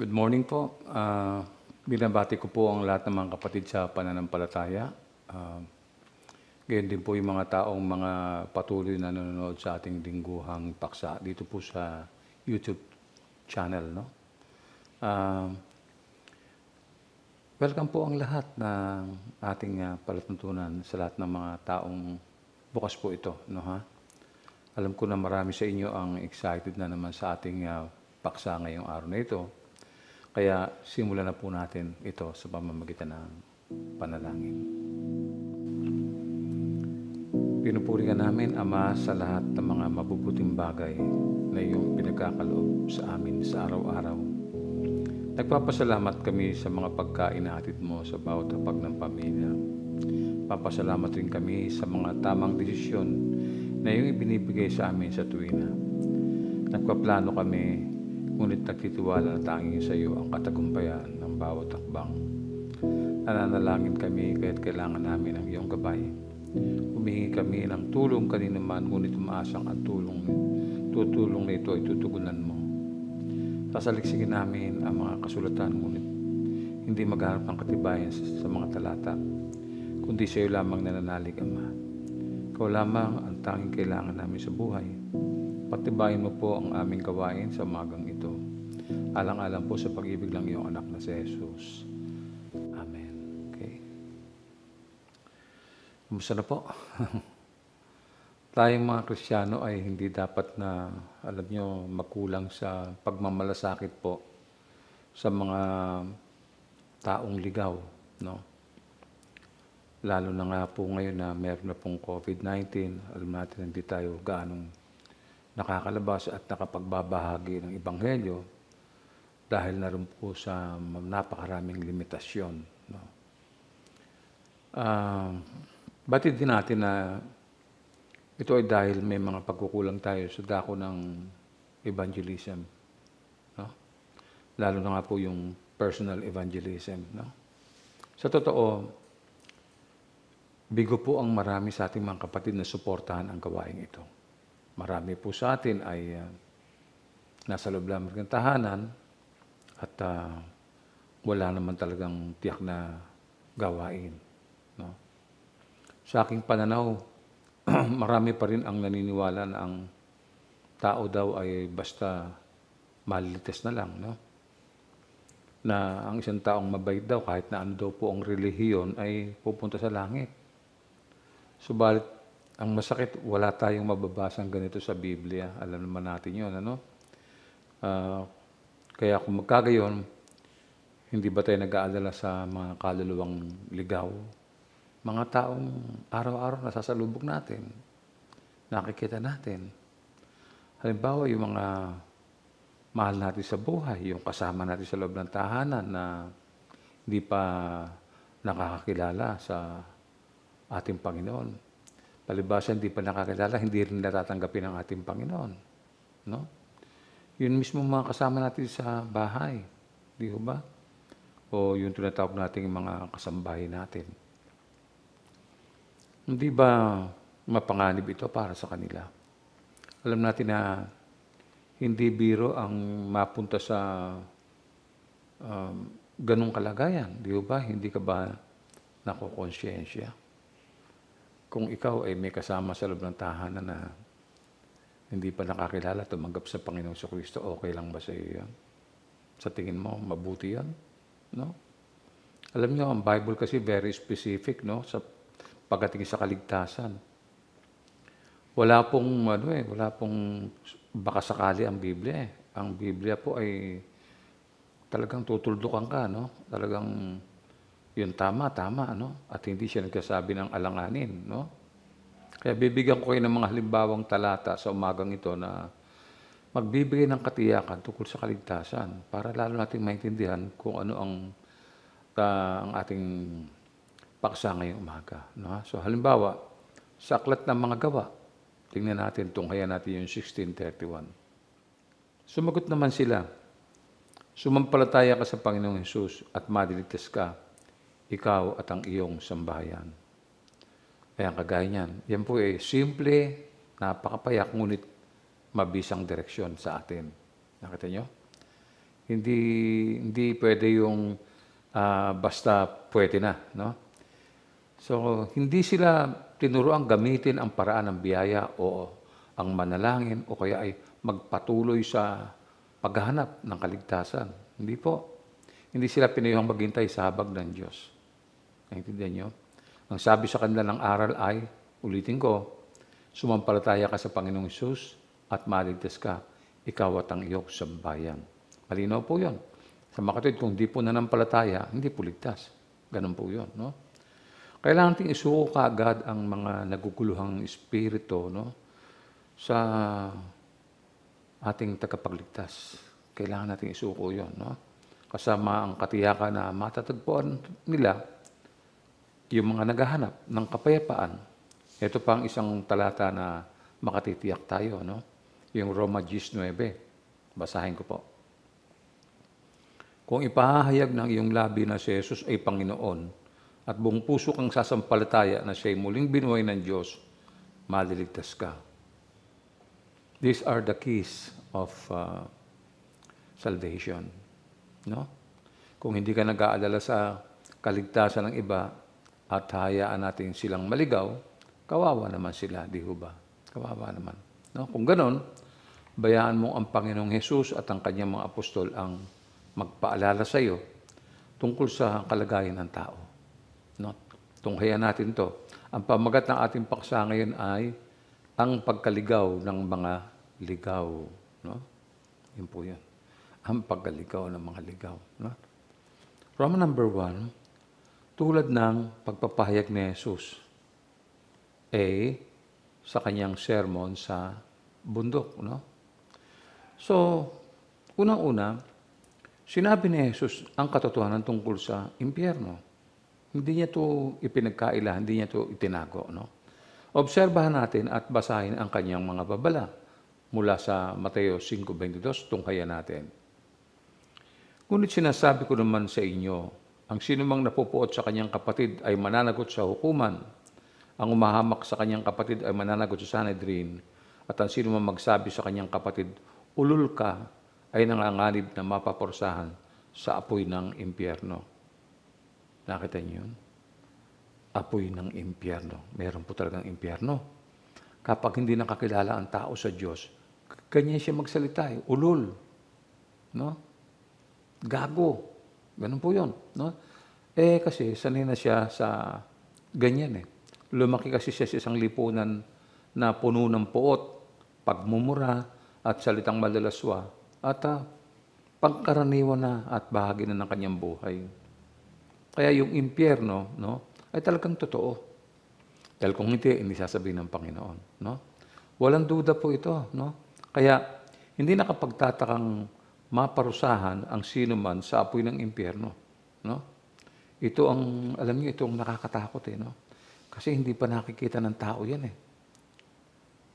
Good morning po. Uh, binabati ko po ang lahat ng mga kapatid sa pananampalataya. Uh, gayon din po yung mga taong mga patuloy na nanonood sa ating lingguhang paksa dito po sa YouTube channel. No? Uh, welcome po ang lahat ng ating uh, palatuntunan sa lahat ng mga taong bukas po ito. No, ha? Alam ko na marami sa inyo ang excited na naman sa ating uh, paksa ngayong araw na ito kaya simulan na po natin ito sa pamamagitan ng panalangin. Pinupuri ka namin, Ama, sa lahat ng mga mabubuting bagay na iyong pinagkakaloob sa amin sa araw-araw. Nagpapasalamat kami sa mga pagkain na hatid mo sa bawat hapag ng pamilya. Papasalamat rin kami sa mga tamang desisyon na iyong ibinibigay sa amin sa tuwina. Nagpaplano kami ngunit nagtitiwala tanging sa iyo ang katagumpayan ng bawat takbang. Nananalangin kami kahit kailangan namin ang iyong gabay. Humingi kami ng tulong kanina man, ngunit umaasang ang tulong, tutulong na ito ay tutugunan mo. Sasaliksigin namin ang mga kasulatan, ngunit hindi magharap ng katibayan sa mga talata, kundi sa iyo lamang nananalig, Ama. Ikaw lamang ang tanging kailangan namin sa buhay. Patibayin mo po ang aming gawain sa magang ito alang-alang po sa pag-ibig lang iyong anak na si Jesus. Amen. Okay. Kumusta na po? Tayong mga Kristiyano ay hindi dapat na, alam nyo, makulang sa pagmamalasakit po sa mga taong ligaw, no? Lalo na nga po ngayon na meron na pong COVID-19, alam natin hindi tayo gaanong nakakalabas at nakapagbabahagi ng Ebanghelyo, dahil na rin po sa napakaraming limitasyon. No? Uh, batid din natin na ito ay dahil may mga pagkukulang tayo sa dako ng evangelism. No? Lalo na nga po yung personal evangelism. No? Sa totoo, bigo po ang marami sa ating mga kapatid na suportahan ang gawaing ito. Marami po sa atin ay uh, nasa loob lamang ng tahanan, at uh, wala naman talagang tiyak na gawain. No? Sa aking pananaw, marami pa rin ang naniniwala na ang tao daw ay basta malilites na lang. No? Na ang isang taong mabait daw, kahit na ano daw po ang relihiyon, ay pupunta sa langit. Subalit, ang masakit, wala tayong mababasang ganito sa Biblia. Alam naman natin yun, ano? Uh, kaya kung magkagayon, hindi ba tayo nag aadala sa mga kaluluwang ligaw? Mga taong araw-araw nasasalubog natin, nakikita natin. Halimbawa, yung mga mahal natin sa buhay, yung kasama natin sa loob ng tahanan na hindi pa nakakakilala sa ating Panginoon. Palibasan, hindi pa nakakilala, hindi rin natatanggapin ng ating Panginoon. No? yun mismo mga kasama natin sa bahay. Di ho ba? O yung tinatawag natin yung mga kasambahay natin. Hindi ba mapanganib ito para sa kanila? Alam natin na hindi biro ang mapunta sa um, ganong kalagayan. Di ba? Hindi ka ba nakukonsyensya? Kung ikaw ay may kasama sa loob ng tahanan na hindi pa nakakilala, tumanggap sa Panginoong sa Kristo, okay lang ba sa iyo yan? Sa tingin mo, mabuti yan? No? Alam niyo, ang Bible kasi very specific no? sa pagdating sa kaligtasan. Wala pong, ano eh, wala pong baka sakali ang Biblia eh. Ang Biblia po ay talagang tutuldukan ka, no? Talagang yun tama, tama, no? At hindi siya nagsasabi ng alanganin, no? Kaya bibigyan ko kayo ng mga halimbawang talata sa umagang ito na magbibigay ng katiyakan tungkol sa kaligtasan para lalo natin maintindihan kung ano ang, uh, ang ating paksa ngayong umaga. No? So halimbawa, sa aklat ng mga gawa, tingnan natin, tunghayan natin yung 1631. Sumagot naman sila, Sumampalataya ka sa Panginoong Hesus at madiligtas ka, ikaw at ang iyong sambahayan. Ayan, kagaya niyan. Yan po eh, simple, napakapayak, ngunit mabisang direksyon sa atin. Nakita niyo? Hindi, hindi pwede yung uh, basta pwede na. No? So, hindi sila tinuruan gamitin ang paraan ng biyaya o ang manalangin o kaya ay magpatuloy sa paghahanap ng kaligtasan. Hindi po. Hindi sila pinayuhang maghintay sa habag ng Diyos. Naintindihan niyo? Ang sabi sa kanila ng aral ay, ulitin ko, sumampalataya ka sa Panginoong Isus at maligtas ka, ikaw at ang iyong sambayan. Malinaw po yon. Sa makatid, kung di po nanampalataya, hindi po ligtas. Ganun po yon. No? Kailangan ting isuko agad ang mga naguguluhang espiritu no? sa ating tagapagligtas. Kailangan nating isuko yon. No? Kasama ang katiyakan na matatagpuan nila yung mga naghahanap ng kapayapaan. Ito pa ang isang talata na makatitiyak tayo, no? Yung Roma 19. Basahin ko po. Kung ipahahayag ng iyong labi na si Jesus ay Panginoon at buong puso kang sasampalataya na siya ay muling binuhay ng Diyos, maliligtas ka. These are the keys of uh, salvation. No? Kung hindi ka nag-aalala sa kaligtasan ng iba, at hayaan natin silang maligaw, kawawa naman sila, di ba? Kawawa naman. No? Kung ganon, bayaan mo ang Panginoong Hesus at ang kanyang mga apostol ang magpaalala sa iyo tungkol sa kalagayan ng tao. No? Tunghayan natin to. Ang pamagat ng ating paksa ngayon ay ang pagkaligaw ng mga ligaw. No? Yun po yun. Ang pagkaligaw ng mga ligaw. No? Roman number one, tulad ng pagpapahayag ni Jesus. A. Sa kanyang sermon sa bundok. No? So, unang-una, sinabi ni Jesus ang katotohanan tungkol sa impyerno. Hindi niya to ipinagkaila, hindi niya to itinago. No? Obserbahan natin at basahin ang kanyang mga babala mula sa Mateo 5.22, tunghayan natin. Ngunit sinasabi ko naman sa inyo, ang sinumang napupuot sa kanyang kapatid ay mananagot sa hukuman. Ang umahamak sa kanyang kapatid ay mananagot sa Sanhedrin. At ang sinumang magsabi sa kanyang kapatid, ulul ka, ay nanganganib na mapaporsahan sa apoy ng impyerno. Nakita niyo yun? Apoy ng impyerno. Meron po talagang impyerno. Kapag hindi nakakilala ang tao sa Diyos, kanya siya magsalita eh. Ulul. No? Gago. Ganun po yun. No? Eh kasi sanay na siya sa ganyan eh. Lumaki kasi siya sa isang lipunan na puno ng poot, pagmumura, at salitang malalaswa at uh, pangkaraniwan na at bahagi na ng kanyang buhay. Kaya yung impyerno, no, ay talagang totoo. Dahil kung hindi, hindi sasabihin ng Panginoon. No? Walang duda po ito. No? Kaya hindi nakapagtatakang maparusahan ang sino man sa apoy ng impyerno. No? Ito ang, alam niyo, ito ang nakakatakot eh. No? Kasi hindi pa nakikita ng tao yan eh.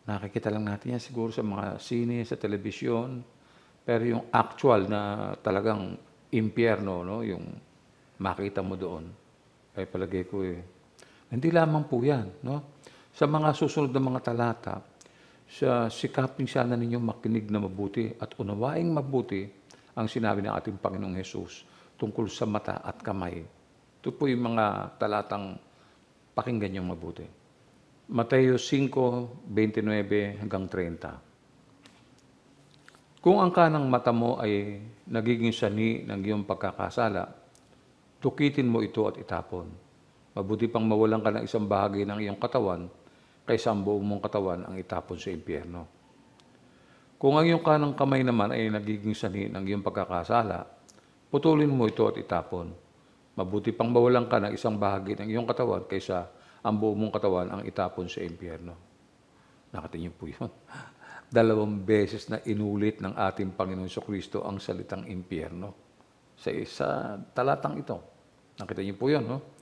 Nakikita lang natin yan siguro sa mga sine, sa telebisyon. Pero yung actual na talagang impyerno, no? yung makita mo doon, ay palagay ko eh. Hindi lamang po yan. No? Sa mga susunod na mga talata, sa sikapin sana ninyong makinig na mabuti at unawaing mabuti ang sinabi ng ating Panginoong Hesus tungkol sa mata at kamay. Ito po yung mga talatang pakinggan niyong mabuti. Mateo 5:29 hanggang 30. Kung ang kanang mata mo ay nagiging sani ng iyong pagkakasala, tukitin mo ito at itapon. Mabuti pang mawalan ka ng isang bahagi ng iyong katawan kaysa ang buong mong katawan ang itapon sa impyerno. Kung ang iyong kanang kamay naman ay nagiging sanhi ng iyong pagkakasala, putulin mo ito at itapon. Mabuti pang bawalan ka ng isang bahagi ng iyong katawan kaysa ang buong mong katawan ang itapon sa impyerno. Nakatingin po yun. Dalawang beses na inulit ng ating Panginoon sa Kristo ang salitang impyerno. Sa, isa talatang ito. Nakita niyo po yun, no?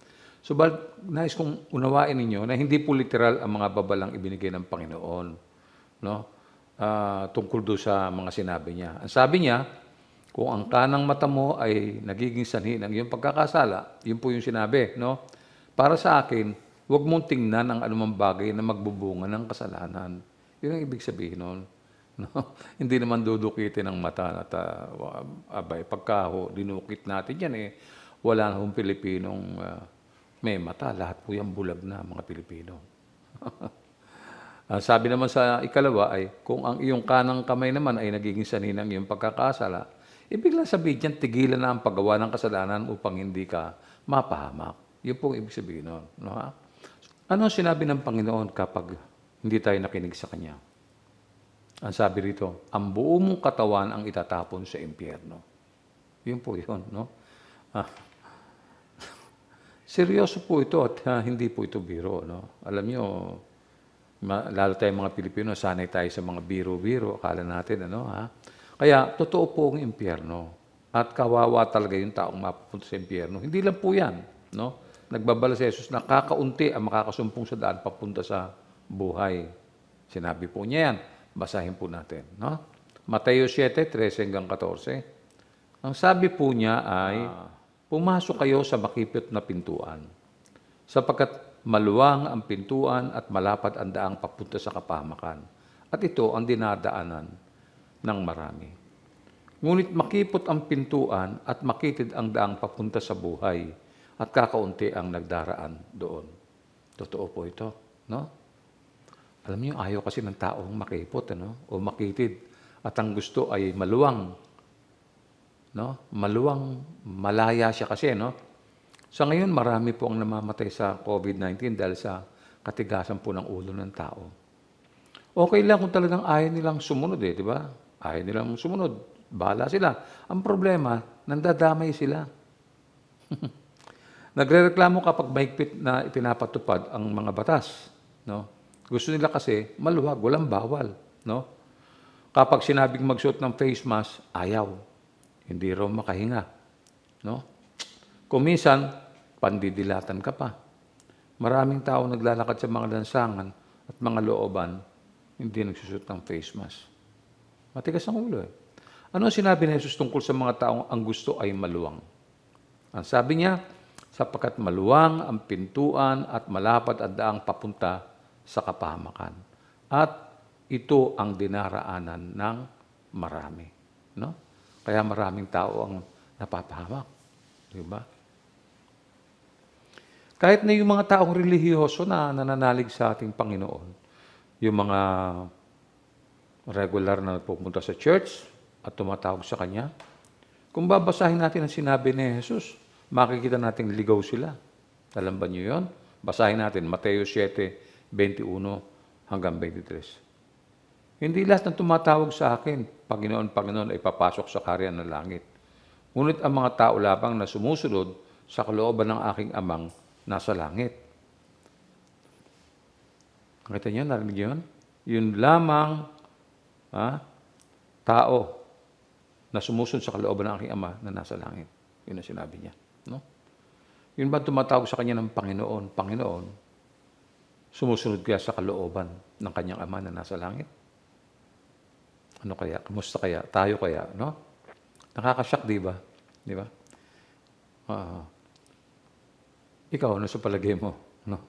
So, but, nais kong unawain ninyo na hindi po literal ang mga babalang ibinigay ng Panginoon no? Uh, tungkol do sa mga sinabi niya. Ang sabi niya, kung ang kanang mata mo ay nagiging sanhi ng iyong pagkakasala, yun po yung sinabi. No? Para sa akin, huwag mong tingnan ang anumang bagay na magbubunga ng kasalanan. Yun ang ibig sabihin noon. No? hindi naman dudukitin ng mata at uh, abay, pagkaho, dinukit natin yan eh. Wala na Pilipinos Pilipinong uh, may mata, lahat po yan bulag na mga Pilipino. Sabi naman sa ikalawa ay, kung ang iyong kanang kamay naman ay nagiging saninang iyong pagkakasala, ibig sabihin niyan, tigilan na ang paggawa ng kasalanan upang hindi ka mapahamak. Yun pong ibig sabihin nun. No, ha? Ano sinabi ng Panginoon kapag hindi tayo nakinig sa Kanya? Ang sabi rito, ang buo mong katawan ang itatapon sa impyerno. Yun po yun, no? Ah, Seryoso po ito at uh, hindi po ito biro. No? Alam nyo, ma- lalo tayong mga Pilipino, sanay tayo sa mga biro-biro. Akala natin, ano ha? Kaya, totoo po ang impyerno. At kawawa talaga yung taong mapupunta sa impyerno. Hindi lang po yan. No? Nagbabala si Jesus na kakaunti ang makakasumpong sa daan papunta sa buhay. Sinabi po niya yan. Basahin po natin. No? Mateo 7, 13 hanggang 14. Ang sabi po niya ay, ah pumasok kayo sa makipit na pintuan, sapagkat maluwang ang pintuan at malapad ang daang papunta sa kapahamakan. At ito ang dinadaanan ng marami. Ngunit makipot ang pintuan at makitid ang daang papunta sa buhay at kakaunti ang nagdaraan doon. Totoo po ito, no? Alam niyo, ayaw kasi ng taong makipot ano? o makitid. At ang gusto ay maluwang No? Maluwang malaya siya kasi, no? So ngayon marami po ang namamatay sa COVID-19 dahil sa katigasan po ng ulo ng tao. Okay lang kung talagang ayaw nilang sumunod eh, di ba? Ayaw nilang sumunod. Bahala sila. Ang problema, nandadamay sila. Nagrereklamo kapag mahigpit na ipinapatupad ang mga batas, no? Gusto nila kasi maluwag, walang bawal, no? Kapag sinabing magsuot ng face mask, ayaw hindi raw makahinga. No? Kung pandidilatan ka pa. Maraming tao naglalakad sa mga lansangan at mga looban, hindi nagsusot ng face mask. Matigas ang ulo eh. Ano sinabi ni Jesus tungkol sa mga taong ang gusto ay maluwang? Ang sabi niya, sapagkat maluwang ang pintuan at malapad ang daang papunta sa kapahamakan. At ito ang dinaraanan ng marami. No? Kaya maraming tao ang napapahamak. Di ba? Kahit na yung mga taong relihiyoso na nananalig sa ating Panginoon, yung mga regular na pupunta sa church at tumatawag sa Kanya, kung babasahin natin ang sinabi ni Jesus, makikita natin ligaw sila. Alam ba niyo yun? Basahin natin, Mateo 7, 21 hanggang 23. Hindi lahat ng tumatawag sa akin, Panginoon, Panginoon, ay papasok sa karya ng langit. Ngunit ang mga tao labang na sumusunod sa kalooban ng aking amang nasa langit. Nakita niyo, narinig yun? Yun lamang ha, tao na sumusunod sa kalooban ng aking ama na nasa langit. Yun ang sinabi niya. No? Yun ba tumatawag sa kanya ng Panginoon, Panginoon, sumusunod kaya sa kalooban ng kanyang ama na nasa langit? Ano kaya? Kamusta kaya? Tayo kaya? No? Nakakasyak, di ba? Di ba? Oo. Ikaw, ano sa palagay mo? No?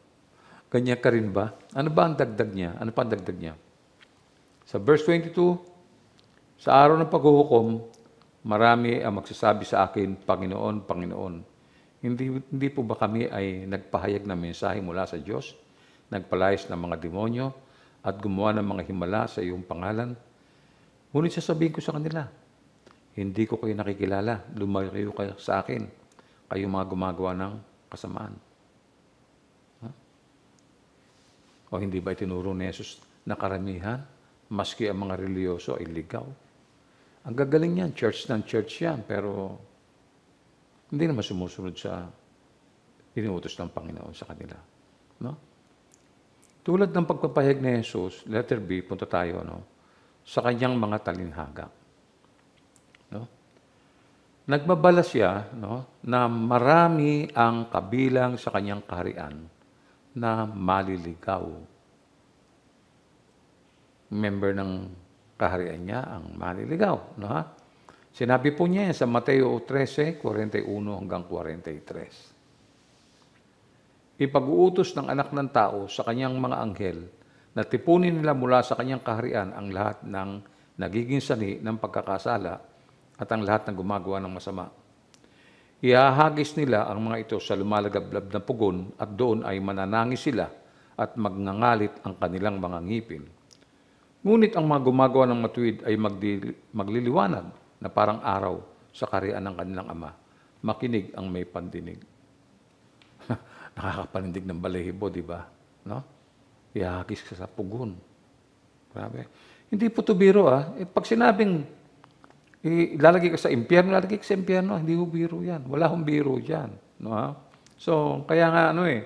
Kanya ka rin ba? Ano ba ang dagdag niya? Ano pa ang dagdag niya? Sa verse 22, sa araw ng paghuhukom, marami ang magsasabi sa akin, Panginoon, Panginoon. Hindi, hindi po ba kami ay nagpahayag ng mensahe mula sa Diyos, nagpalayas ng mga demonyo, at gumawa ng mga himala sa iyong pangalan? Ngunit sasabihin ko sa kanila, hindi ko kayo nakikilala, lumayo kayo sa akin, kayo mga gumagawa ng kasamaan. Ha? O hindi ba itinuro ni Jesus na karamihan, maski ang mga reliyoso ay ligaw? Ang gagaling yan, church ng church yan, pero hindi naman sumusunod sa inuutos ng Panginoon sa kanila. No? Tulad ng pagpapahayag ni Jesus, letter B, punta tayo, no? sa kanyang mga talinhaga. No? Nagbabala siya no, na marami ang kabilang sa kanyang kaharian na maliligaw. Member ng kaharian niya ang maliligaw. No, ha? Sinabi po niya sa Mateo 13, 41 hanggang 43. Ipag-uutos ng anak ng tao sa kanyang mga anghel na tipunin nila mula sa kanyang kaharian ang lahat ng nagiging sani ng pagkakasala at ang lahat ng gumagawa ng masama. Ihahagis nila ang mga ito sa lumalagablab na pugon at doon ay mananangi sila at magngangalit ang kanilang mga ngipin. Ngunit ang mga gumagawa ng matuwid ay magdi, magliliwanag na parang araw sa karian ng kanilang ama. Makinig ang may pandinig. Nakakapanindig ng balahibo, di ba? No? yakis ka sa pugon. Grabe. Hindi po to biro ah. Eh, pag sinabing ilalagay eh, ka sa impyerno, ilalagay ka sa impyerno, ah. hindi ho biro yan. Wala hong biro yan. No, ha? Ah. So, kaya nga ano eh,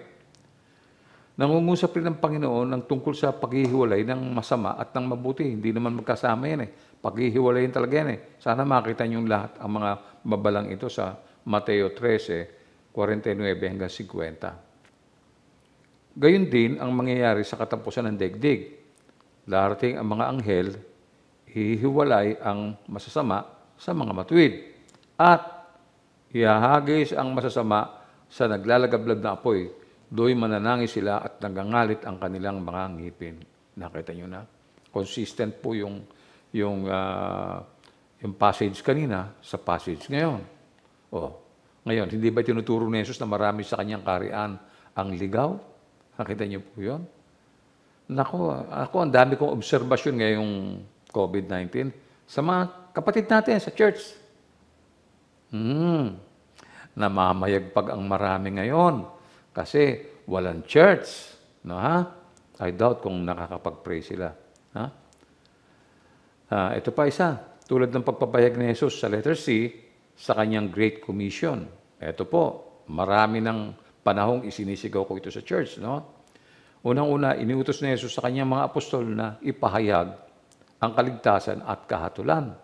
nangungusap rin ng Panginoon ng tungkol sa paghihiwalay ng masama at ng mabuti. Hindi naman magkasama yan eh. Paghihiwalayin talaga yan eh. Sana makita niyo lahat ang mga babalang ito sa Mateo 13, 49 hanggang 50. Gayon din ang mangyayari sa katapusan ng daigdig. Darating ang mga anghel, hihiwalay ang masasama sa mga matuwid at ihahagis ang masasama sa naglalagablab na apoy. Doon mananangi sila at nagangalit ang kanilang mga ngipin. Nakita nyo na? Consistent po yung, yung, uh, yung passage kanina sa passage ngayon. Oh, ngayon, hindi ba tinuturo ni Jesus na marami sa kanyang karian ang ligaw? Nakita niyo po yun? Nako, ako, ang dami kong obserbasyon ngayong COVID-19 sa mga kapatid natin sa church. Hmm. Namamayagpag ang marami ngayon kasi walang church. No, ha? I doubt kung nakakapag-pray sila. Ha? Uh, ito pa isa, tulad ng pagpapayag ni Jesus sa letter C sa kanyang Great Commission. Ito po, marami ng panahong isinisigaw ko ito sa church, no? Unang-una, iniutos ni Jesus sa kanyang mga apostol na ipahayag ang kaligtasan at kahatulan.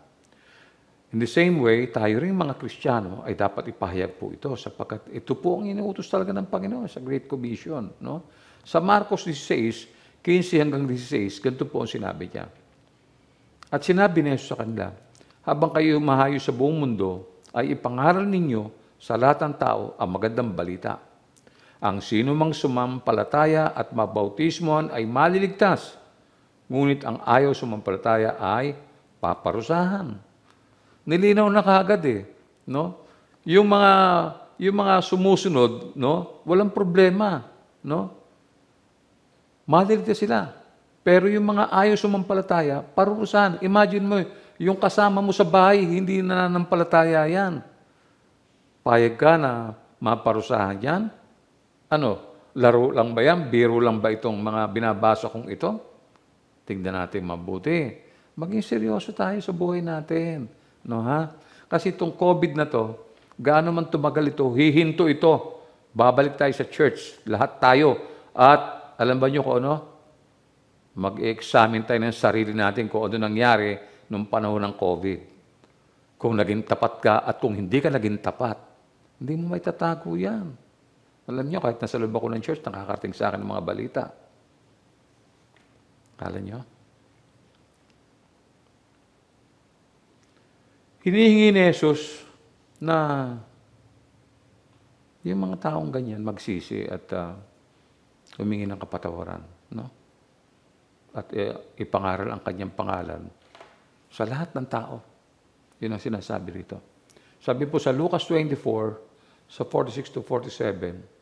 In the same way, tayo rin mga Kristiyano ay dapat ipahayag po ito sapagkat ito po ang iniutos talaga ng Panginoon sa Great Commission. No? Sa Marcos 16, 15 hanggang 16, ganito po ang sinabi niya. At sinabi ni Jesus sa kanila, habang kayo mahayo sa buong mundo, ay ipangaral ninyo sa lahat ng tao ang magandang balita ang sinumang sumampalataya at mabautismoan ay maliligtas, ngunit ang ayaw sumampalataya ay paparusahan. Nilinaw na kagad eh, no? Yung mga yung mga sumusunod, no? Walang problema, no? Maliligtas sila. Pero yung mga ayaw sumampalataya, parurusahan. Imagine mo, yung kasama mo sa bahay, hindi nananampalataya yan. Payag ka na maparusahan yan, ano, laro lang ba yan? Biro lang ba itong mga binabasa kong ito? Tingnan natin mabuti. Maging seryoso tayo sa buhay natin. No ha? Kasi itong COVID na to, gaano man tumagal ito, hihinto ito. Babalik tayo sa church, lahat tayo. At alam ba niyo kung ano? Mag-examine tayo ng sarili natin kung ano nangyari nung panahon ng COVID. Kung naging tapat ka at kung hindi ka naging tapat, hindi mo may tatago yan. Alam niyo, kahit nasa loob ako ng church, nakakarating sa akin ng mga balita. Kala niyo? Hinihingi ni Jesus na yung mga taong ganyan magsisi at uh, humingi ng kapatawaran. No? At uh, ipangaral ang kanyang pangalan sa lahat ng tao. Yun ang sinasabi rito. Sabi po sa Lucas 24, sa 46 to 47,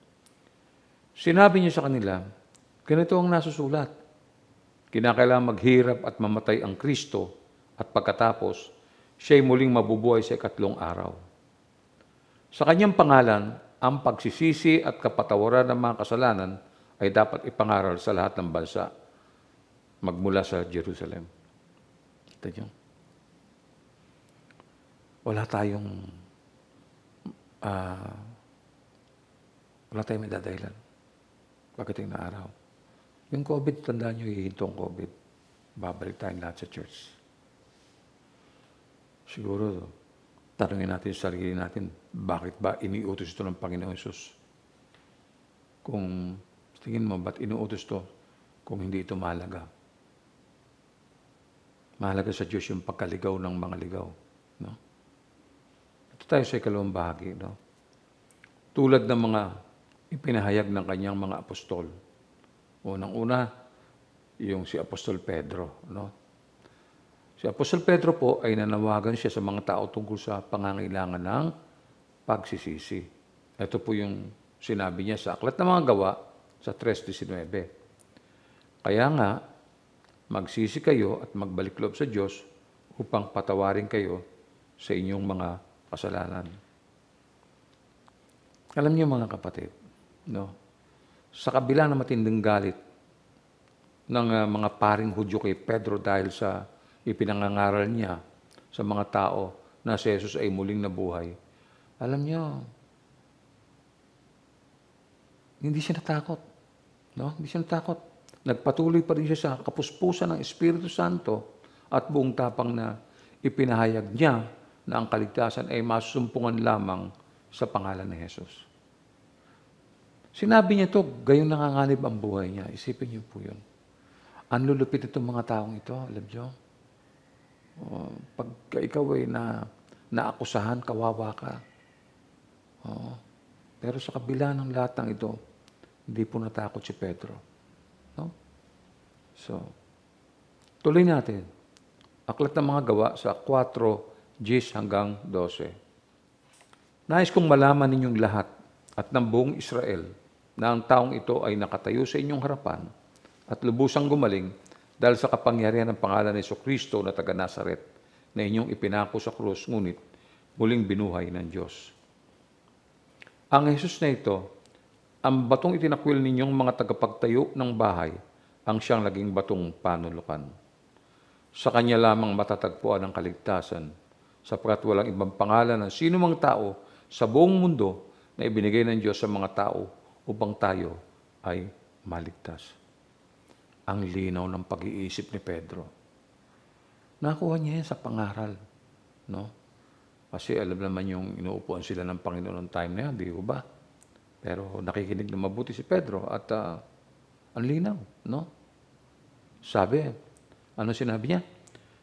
Sinabi niya sa kanila, ganito ang nasusulat. Kinakailangan maghirap at mamatay ang Kristo at pagkatapos, siya'y muling mabubuhay sa ikatlong araw. Sa kanyang pangalan, ang pagsisisi at kapatawaran ng mga kasalanan ay dapat ipangaral sa lahat ng bansa magmula sa Jerusalem. Ito yun. Wala tayong uh, wala tayong may dadahilan pagdating na araw. Yung COVID, tandaan nyo, hihintong COVID. Babalik tayong lahat sa church. Siguro, tanungin natin sa sarili natin, bakit ba iniutos ito ng Panginoon Isus? Kung tingin mo, ba't inuutos to kung hindi ito mahalaga? Mahalaga sa Diyos yung pagkaligaw ng mga ligaw. No? Ito tayo sa ikalawang bahagi. No? Tulad ng mga ipinahayag ng kanyang mga apostol. Unang-una, yung si Apostol Pedro. No? Si Apostol Pedro po ay nanawagan siya sa mga tao tungkol sa pangangailangan ng pagsisisi. Ito po yung sinabi niya sa Aklat ng Mga Gawa sa 3.19. Kaya nga, magsisi kayo at magbalik loob sa Diyos upang patawarin kayo sa inyong mga kasalanan. Alam niyo mga kapatid, No? Sa kabila ng matinding galit ng uh, mga paring Hudyo kay Pedro dahil sa ipinangangaral niya sa mga tao na si Jesus ay muling nabuhay, alam niyo, hindi siya natakot. No? Hindi siya natakot. Nagpatuloy pa rin siya sa kapuspusan ng Espiritu Santo at buong tapang na ipinahayag niya na ang kaligtasan ay masusumpungan lamang sa pangalan ni Jesus. Sinabi niya ito, gayon nanganganib ang buhay niya. Isipin niyo po yun. Ang lulupit itong mga taong ito, alam niyo? Oh, pagka ikaw ay na, naakusahan, kawawa ka. Oh, pero sa kabila ng lahat ng ito, hindi po natakot si Pedro. No? So, tuloy natin. Aklat ng mga gawa sa 4, 10 hanggang 12. Nais kong malaman ninyong lahat at ng buong Israel na ang taong ito ay nakatayo sa inyong harapan at lubusang gumaling dahil sa kapangyarihan ng pangalan ni Kristo na taga Nazaret na inyong ipinako sa krus ngunit muling binuhay ng Diyos. Ang Jesus na ito, ang batong itinakwil ninyong mga tagapagtayo ng bahay ang siyang laging batong panulukan. Sa kanya lamang matatagpuan ang kaligtasan, saprat walang ibang pangalan ng sino mang tao sa buong mundo na ibinigay ng Diyos sa mga tao upang tayo ay maligtas. Ang linaw ng pag-iisip ni Pedro. Nakuha niya yan sa pangaral. No? Kasi alam naman yung inuupuan sila ng Panginoon ng time na yan, di ba? Pero nakikinig na mabuti si Pedro at uh, ang linaw. No? Sabi, ano sinabi niya?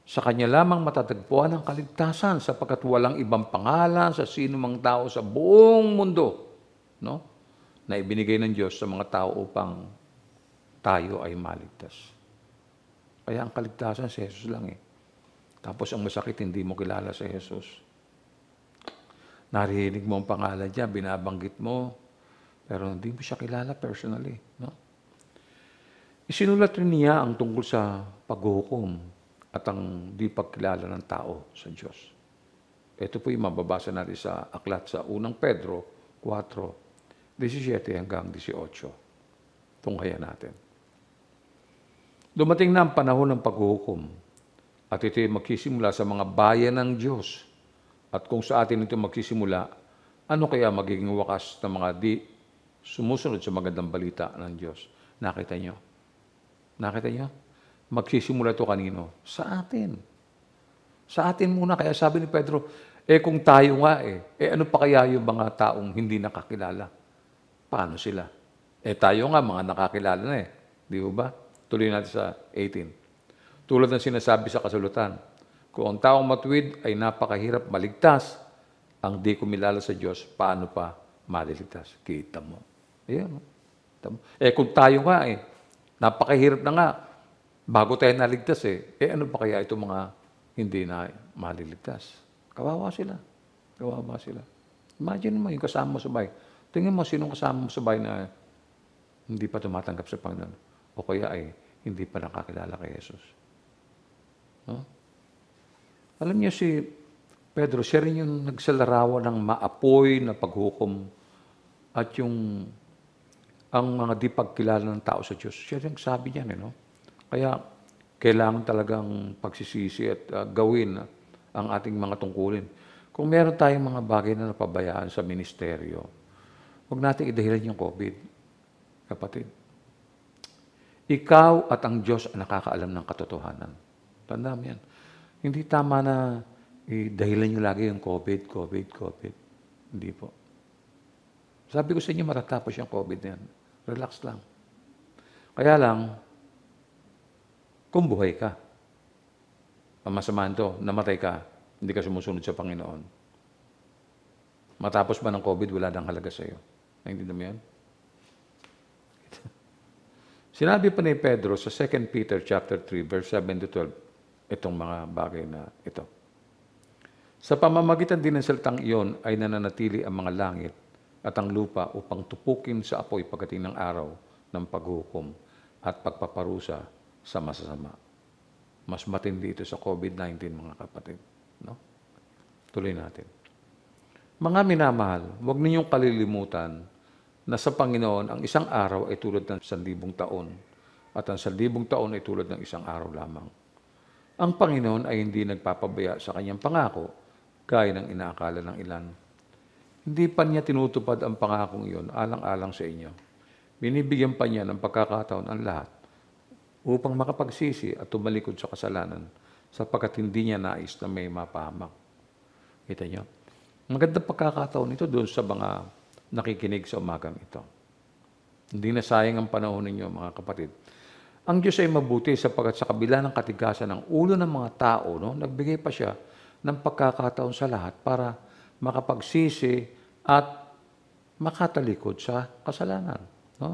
Sa kanya lamang matatagpuan ang kaligtasan sapagkat walang ibang pangalan sa sino mang tao sa buong mundo. No? na ibinigay ng Diyos sa mga tao upang tayo ay maligtas. Kaya ang kaligtasan si Jesus lang eh. Tapos ang masakit, hindi mo kilala si Jesus. Narinig mo ang pangalan niya, binabanggit mo, pero hindi mo siya kilala personally. No? Isinulat rin niya ang tungkol sa paghuhukom at ang di pagkilala ng tao sa Diyos. Ito po yung mababasa natin sa aklat sa unang Pedro 4, 17 hanggang 18. Tunghaya natin. Dumating na ang panahon ng paghuhukom at ito'y magsisimula sa mga bayan ng Diyos. At kung sa atin ito magsisimula, ano kaya magiging wakas ng mga di sumusunod sa magandang balita ng Diyos? Nakita nyo? Nakita nyo? Magsisimula ito kanino? Sa atin. Sa atin muna. Kaya sabi ni Pedro, eh kung tayo nga eh, eh ano pa kaya yung mga taong hindi nakakilala? Paano sila? Eh tayo nga, mga nakakilala na eh. Di ba? Tuloy natin sa 18. Tulad ng sinasabi sa kasulatan, kung ang taong matuwid ay napakahirap maligtas, ang di kumilala sa Diyos, paano pa maliligtas? Kita mo. Ayan. Eh kung tayo nga eh, napakahirap na nga, bago tayo naligtas eh, eh ano pa kaya itong mga hindi na maliligtas? Kawawa sila. Kawawa sila. Imagine mo yung kasama mo sa bahay Tingin mo, sinong kasama mo sa bahay na hindi pa tumatanggap sa Panginoon? O kaya ay hindi pa nakakilala kay Jesus? No? Alam niyo si Pedro, siya rin yung nagsalarawan ng maapoy na paghukom at yung ang mga di pagkilala ng tao sa Diyos. Siya rin sabi niya, eh, no? Kaya kailangan talagang pagsisisi at uh, gawin uh, ang ating mga tungkulin. Kung meron tayong mga bagay na napabayaan sa ministeryo, Huwag natin idahilan yung COVID, kapatid. Ikaw at ang Diyos ang nakakaalam ng katotohanan. Tanda mo yan. Hindi tama na idahilan nyo lagi yung COVID, COVID, COVID. Hindi po. Sabi ko sa inyo, matatapos yung COVID na yan. Relax lang. Kaya lang, kung buhay ka, masamahan to, namatay ka, hindi ka sumusunod sa Panginoon. Matapos ba ng COVID, wala nang halaga sa iyo. Naintindihan mo yan? Sinabi pa ni Pedro sa 2 Peter chapter 3 verse 7 to 12 itong mga bagay na ito. Sa pamamagitan din ng salitang iyon ay nananatili ang mga langit at ang lupa upang tupukin sa apoy pagdating ng araw ng paghukom at pagpaparusa sa masasama. Mas matindi ito sa COVID-19 mga kapatid. No? Tuloy natin. Mga minamahal, huwag ninyong kalilimutan na sa Panginoon ang isang araw ay tulad ng sandibong taon at ang sandibong taon ay tulad ng isang araw lamang. Ang Panginoon ay hindi nagpapabaya sa kanyang pangako gaya ng inaakala ng ilan. Hindi pa niya tinutupad ang pangakong iyon alang-alang sa inyo. Binibigyan pa niya ng pagkakataon ang lahat upang makapagsisi at tumalikod sa kasalanan sapagkat hindi niya nais na may mapahamak. Kita niyo? Magandang pagkakataon ito doon sa mga nakikinig sa umagang ito. Hindi na sayang ang panahon ninyo, mga kapatid. Ang Diyos ay mabuti sapagkat sa kabila ng katigasan ng ulo ng mga tao, no, nagbigay pa siya ng pagkakataon sa lahat para makapagsisi at makatalikod sa kasalanan. No?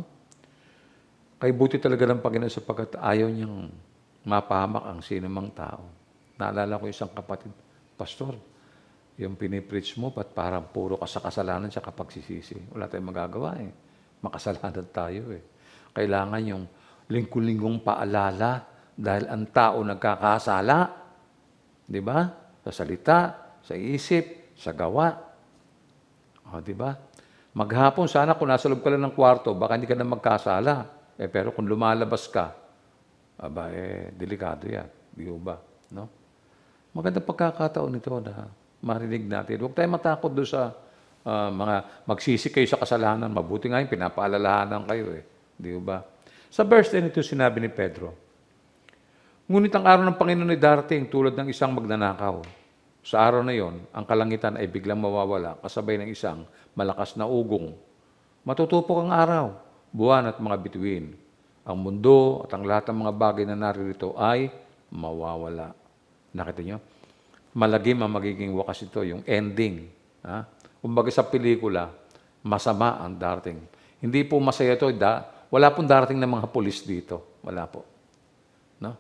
Kay buti talaga ng Panginoon sapagkat ayaw niyang mapahamak ang sinumang tao. Naalala ko isang kapatid, Pastor, yung pinipreach mo, ba't parang puro ka sa kasalanan sa pagsisisi? Wala tayong magagawa eh. Makasalanan tayo eh. Kailangan yung lingkong paalala dahil ang tao nagkakasala. Di ba? Sa salita, sa isip, sa gawa. O, di ba? Maghapon, sana kung nasa loob ka lang ng kwarto, baka hindi ka na magkasala. Eh, pero kung lumalabas ka, aba, eh, delikado yan. Di ba? No? Maganda pagkakataon nito na marinig natin. Huwag tayong matakot doon sa uh, mga magsisi kayo sa kasalanan. Mabuti nga yung pinapaalalahanan kayo eh. Di ba? Sa verse 10 ito sinabi ni Pedro, Ngunit ang araw ng Panginoon ay darating tulad ng isang magnanakaw. Sa araw na yon, ang kalangitan ay biglang mawawala kasabay ng isang malakas na ugong. Matutupok ang araw, buwan at mga bituin. Ang mundo at ang lahat ng mga bagay na naririto ay mawawala. Nakita niyo? malagim ang magiging wakas ito, yung ending. Ha? Kumbaga sa pelikula, masama ang darating. Hindi po masaya ito. Da, wala pong darating ng mga pulis dito. Wala po. No?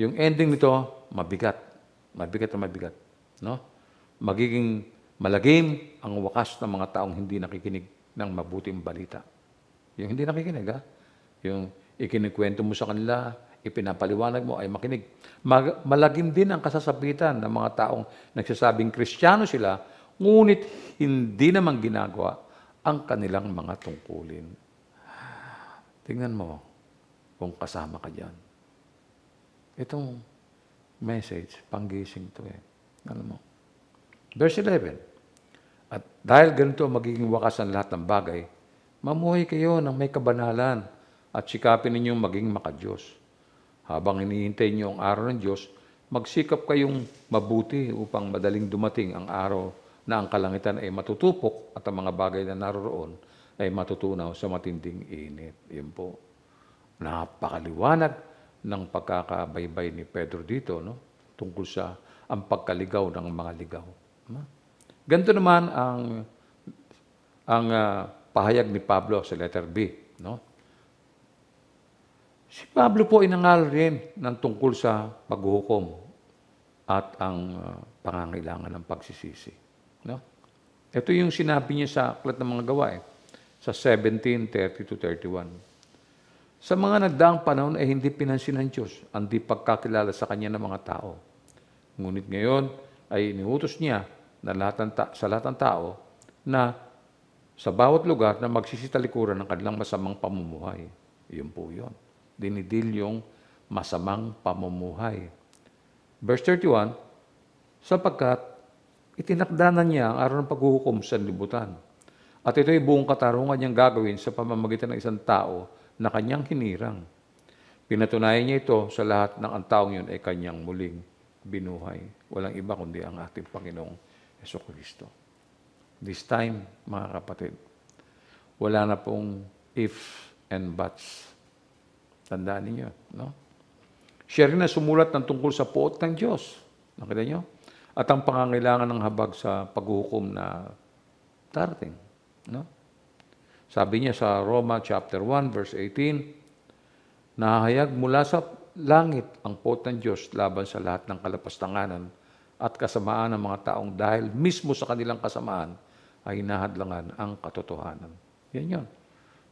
Yung ending nito, mabigat. Mabigat na mabigat. No? Magiging malagim ang wakas ng mga taong hindi nakikinig ng mabuting balita. Yung hindi nakikinig, ha? Yung ikinikwento mo sa kanila, ipinapaliwanag mo ay makinig. Mag- malagim din ang kasasabitan ng mga taong nagsasabing kristyano sila, ngunit hindi naman ginagawa ang kanilang mga tungkulin. Tingnan mo kung kasama ka dyan. Itong message, panggising to eh. Alam ano mo. Verse 11. At dahil ganito magiging wakas ang lahat ng bagay, mamuhay kayo ng may kabanalan at sikapin ninyong maging makadiyos habang iniintay niyo ang araw ng Diyos, magsikap kayong mabuti upang madaling dumating ang araw na ang kalangitan ay matutupok at ang mga bagay na naroroon ay matutunaw sa matinding init. Yun po. Napakaliwanag ng pagkakabaybay ni Pedro dito no? tungkol sa ang pagkaligaw ng mga ligaw. Ganito naman ang ang uh, pahayag ni Pablo sa letter B. No? Si Pablo po inangal rin ng tungkol sa paghuhukom at ang uh, pangangailangan ng pagsisisi. No? Ito yung sinabi niya sa Aklat ng Mga Gawa, eh, sa 17.30 to 31. Sa mga nagdaang panahon ay hindi pinansin ng Diyos ang di pagkakilala sa Kanya ng mga tao. Ngunit ngayon ay iniutos niya na lahat ng ta- sa lahat ng tao na sa bawat lugar na magsisitalikuran ng kanilang masamang pamumuhay. Iyon po yun dinidil yung masamang pamumuhay. Verse 31, sapagkat itinakda na niya ang araw ng paghuhukom sa libutan. At ito'y buong katarungan niyang gagawin sa pamamagitan ng isang tao na kanyang hinirang. Pinatunayan niya ito sa lahat ng ang taong yun ay kanyang muling binuhay. Walang iba kundi ang ating Panginoong Yeso Kristo. This time, mga kapatid, wala na pong if and buts Tandaan ninyo. No? Siya rin na sumulat ng tungkol sa poot ng Diyos. Nakita nyo? At ang pangangailangan ng habag sa paghuhukom na tarting. No? Sabi niya sa Roma chapter 1 verse 18, nahahayag mula sa langit ang poot ng Diyos laban sa lahat ng kalapastanganan at kasamaan ng mga taong dahil mismo sa kanilang kasamaan ay hinahadlangan ang katotohanan. Yan yun.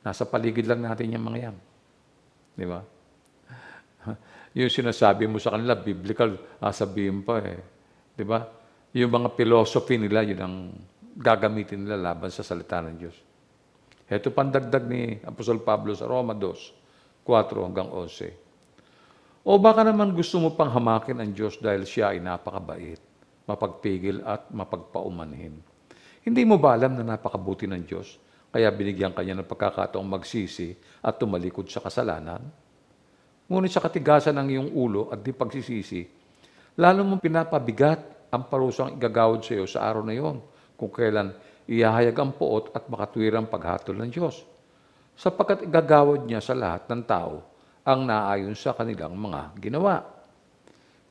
Nasa paligid lang natin yung mga yan. Di ba? Yung sinasabi mo sa kanila, biblical, sabihin pa eh. Di ba? Yung mga philosophy nila, yun ang gagamitin nila laban sa salita ng Diyos. Ito pandagdag ni Apostol Pablo sa Roma 2, 4 hanggang 11. O baka naman gusto mo pang hamakin ang Diyos dahil siya ay napakabait, mapagpigil at mapagpaumanhin. Hindi mo ba alam na napakabuti ng Diyos kaya binigyan kanya ng pagkakataong magsisi at tumalikod sa kasalanan. Ngunit sa katigasan ng iyong ulo at di pagsisisi, lalo mong pinapabigat ang parusang igagawad sa iyo sa araw na iyon kung kailan iyahayag ang poot at makatwirang paghatol ng Diyos sapagkat igagawad niya sa lahat ng tao ang naayon sa kanilang mga ginawa.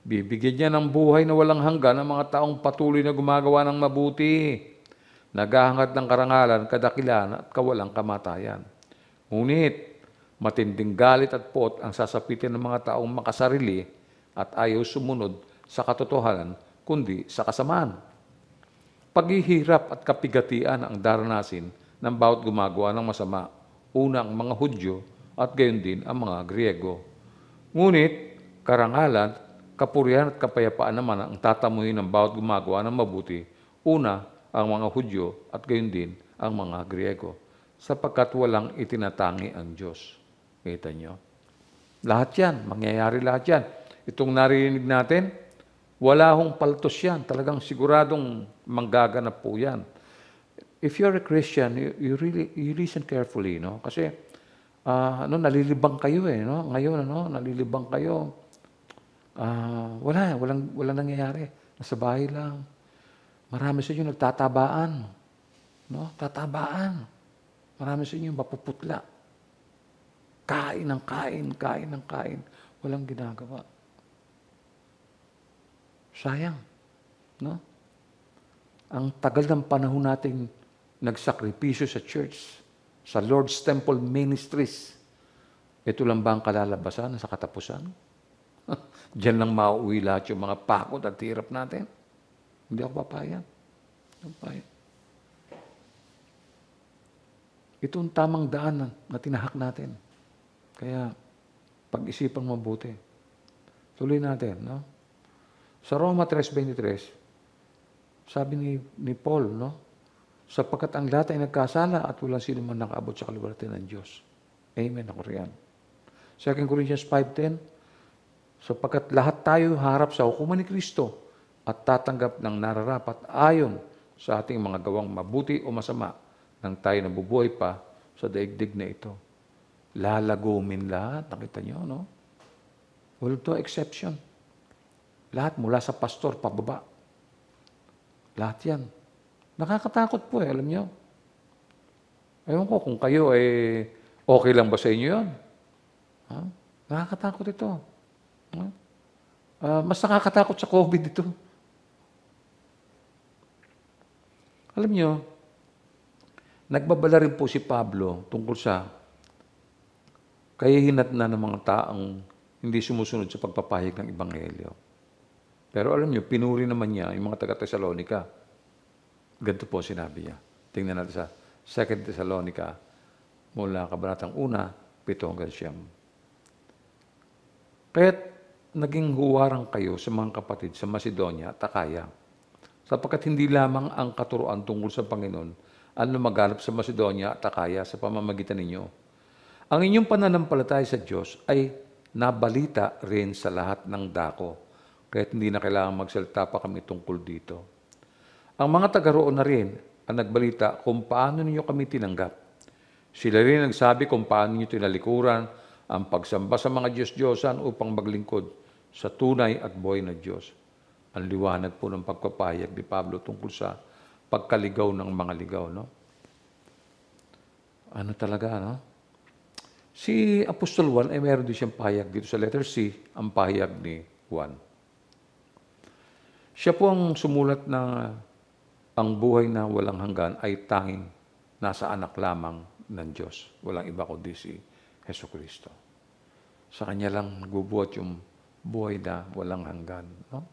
Bibigyan niya ng buhay na walang hanggan ang mga taong patuloy na gumagawa ng mabuti naghahangad ng karangalan, kadakilan at kawalang kamatayan. Ngunit, matinding galit at pot ang sasapitin ng mga taong makasarili at ayaw sumunod sa katotohanan kundi sa kasamaan. Paghihirap at kapigatian ang daranasin ng bawat gumagawa ng masama, una ang mga Hudyo at gayon din ang mga Griego. Ngunit, karangalan, kapurihan at kapayapaan naman ang tatamuhin ng bawat gumagawa ng mabuti, una ang mga Hudyo at gayon din ang mga Griego sapagkat walang itinatangi ang Diyos. Kita nyo? Lahat yan, mangyayari lahat yan. Itong narinig natin, wala hong paltos yan. Talagang siguradong manggaganap po yan. If you're a Christian, you, you really you listen carefully, no? Kasi uh, ano nalilibang kayo eh, no? Ngayon ano, nalilibang kayo. Uh, wala, walang wala nangyayari. Nasa bahay lang Marami sa inyo nagtatabaan. No? Tatabaan. Marami sa inyo mapuputla. Kain ng kain, kain ng kain. Walang ginagawa. Sayang. No? Ang tagal ng panahon nating nagsakripisyo sa church, sa Lord's Temple Ministries, ito lang ba ang kalalabasan sa katapusan? Diyan lang mauwi lahat yung mga pakot at hirap natin. Hindi ako papayag. papayag. Ito ang tamang daan na, na tinahak natin. Kaya, pag-isipan mabuti. Tuloy natin, no? Sa Roma 3.23, sabi ni, ni Paul, no? Sapagkat ang lahat ay nagkasala at wala sino man nakaabot sa kaluwalhatian ng Diyos. Amen ako riyan. 2 Corinthians 5.10, sapagkat lahat tayo harap sa hukuman ni Kristo at tatanggap ng nararapat ayon sa ating mga gawang mabuti o masama nang tayo nabubuhay pa sa daigdig na ito. Lalagumin lahat. Nakita niyo, no? Well, to exception. Lahat mula sa pastor pababa. Lahat yan. Nakakatakot po eh, alam niyo. Ewan ko kung kayo eh, okay lang ba sa inyo yun? Ha? Nakakatakot ito. Ha? Uh, mas nakakatakot sa COVID ito. Alam nyo, nagbabala rin po si Pablo tungkol sa kahihinat na ng mga taong hindi sumusunod sa pagpapahayag ng Ebanghelyo. Pero alam nyo, pinuri naman niya yung mga taga tesalonica Ganito po sinabi niya. Tingnan natin sa 2 Thessalonica mula kabanatang 1, 7 hanggang 9. Kaya't naging huwarang kayo sa mga kapatid sa Macedonia at Akaya sapagkat hindi lamang ang katuroan tungkol sa Panginoon ang lumagalap sa Macedonia at Akaya sa pamamagitan ninyo. Ang inyong pananampalataya sa Diyos ay nabalita rin sa lahat ng dako, kaya't hindi na kailangan magsalita pa kami tungkol dito. Ang mga taga roon na rin ang nagbalita kung paano ninyo kami tinanggap. Sila rin nagsabi kung paano ninyo tinalikuran ang pagsamba sa mga Diyos-Diyosan upang maglingkod sa tunay at buhay na Diyos. Ang liwanag po ng pagpapayag ni Pablo tungkol sa pagkaligaw ng mga ligaw, no? Ano talaga, no? Si Apostol Juan ay meron din siyang payag dito sa letter C, ang payag ni Juan. Siya po ang sumulat na ang buhay na walang hanggan ay tanging nasa anak lamang ng Diyos. Walang iba kundi si Heso Kristo. Sa Kanya lang nagbubuhat yung buhay na walang hanggan. No?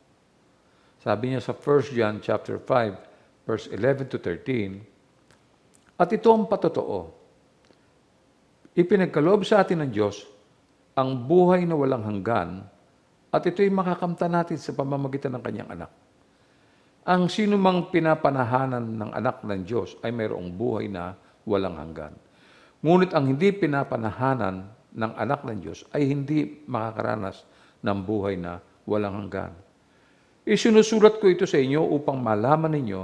Sabi niya sa 1 John chapter 5, verse 11 to 13, At ito ang patotoo. Ipinagkaloob sa atin ng Diyos ang buhay na walang hanggan at ito'y makakamta natin sa pamamagitan ng kanyang anak. Ang sinumang pinapanahanan ng anak ng Diyos ay mayroong buhay na walang hanggan. Ngunit ang hindi pinapanahanan ng anak ng Diyos ay hindi makakaranas ng buhay na walang hanggan. Isinusulat ko ito sa inyo upang malaman ninyo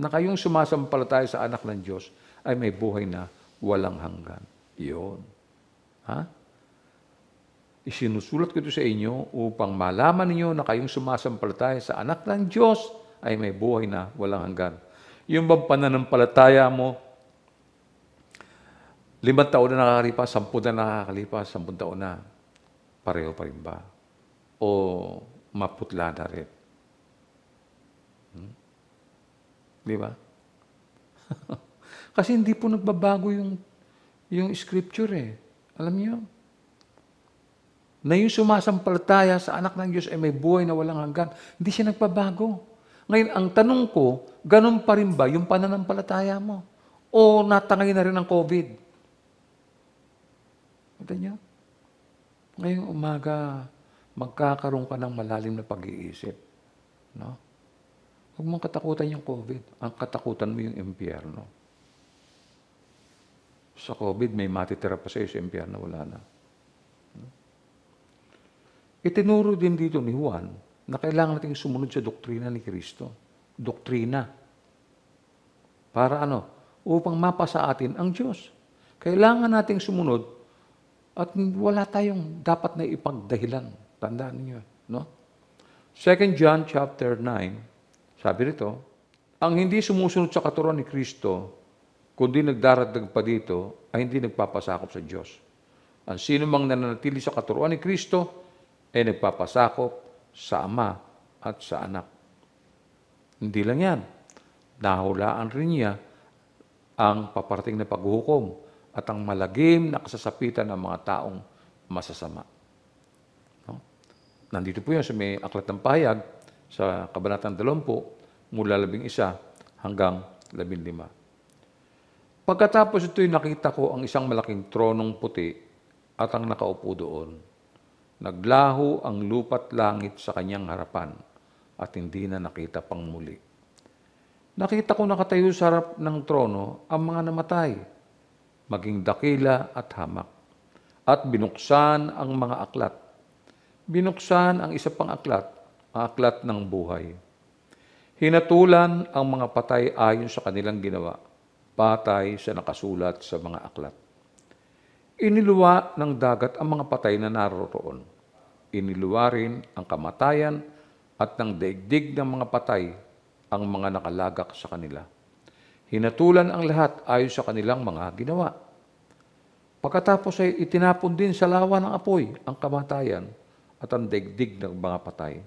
na kayong sumasampalataya sa anak ng Diyos ay may buhay na walang hanggan. Iyon. Ha? Isinusulat ko ito sa inyo upang malaman ninyo na kayong sumasampalataya sa anak ng Diyos ay may buhay na walang hanggan. Yung bang pananampalataya mo, limang taon na nakakalipas, sampun na nakakalipas, sampun taon na, pareho pa rin ba? O maputla na rin? Di ba? Kasi hindi po nagbabago yung, yung scripture eh. Alam niyo? Na yung sumasampalataya sa anak ng Diyos ay may buhay na walang hanggan. Hindi siya nagbabago. Ngayon, ang tanong ko, ganun pa rin ba yung pananampalataya mo? O natangay na rin ang COVID? Kita niyo? Ngayong umaga, magkakaroon ka ng malalim na pag-iisip. No? Huwag mong katakutan yung COVID. Ang katakutan mo yung impyerno. Sa COVID, may matitira pa sa'yo sa impyerno, wala na. Itinuro din dito ni Juan na kailangan nating sumunod sa doktrina ni Kristo. Doktrina. Para ano? Upang mapasa atin ang Diyos. Kailangan nating sumunod at wala tayong dapat na ipagdahilan. Tandaan niyo, no? 2 John chapter 9, sabi rito, ang hindi sumusunod sa katuruan ni Kristo, kundi nagdaradag pa dito, ay hindi nagpapasakop sa Diyos. Ang sino mang nananatili sa katuruan ni Kristo, ay nagpapasakop sa Ama at sa Anak. Hindi lang yan. Nahulaan rin niya ang paparating na paghuhukom at ang malagim na kasasapitan ng mga taong masasama. No? Nandito po yun sa may aklat ng payag, sa Kabanatang 20 mula 11 hanggang 15. Pagkatapos ito'y nakita ko ang isang malaking tronong puti at ang nakaupo doon. Naglaho ang lupa't langit sa kanyang harapan at hindi na nakita pang muli. Nakita ko nakatayo sa harap ng trono ang mga namatay, maging dakila at hamak, at binuksan ang mga aklat. Binuksan ang isa pang aklat aklat ng buhay. Hinatulan ang mga patay ayon sa kanilang ginawa, patay sa nakasulat sa mga aklat. Iniluwa ng dagat ang mga patay na naroroon. Iniluwa rin ang kamatayan at ng daigdig ng mga patay ang mga nakalagak sa kanila. Hinatulan ang lahat ayon sa kanilang mga ginawa. Pagkatapos ay itinapon din sa lawa ng apoy ang kamatayan at ang daigdig ng mga patay.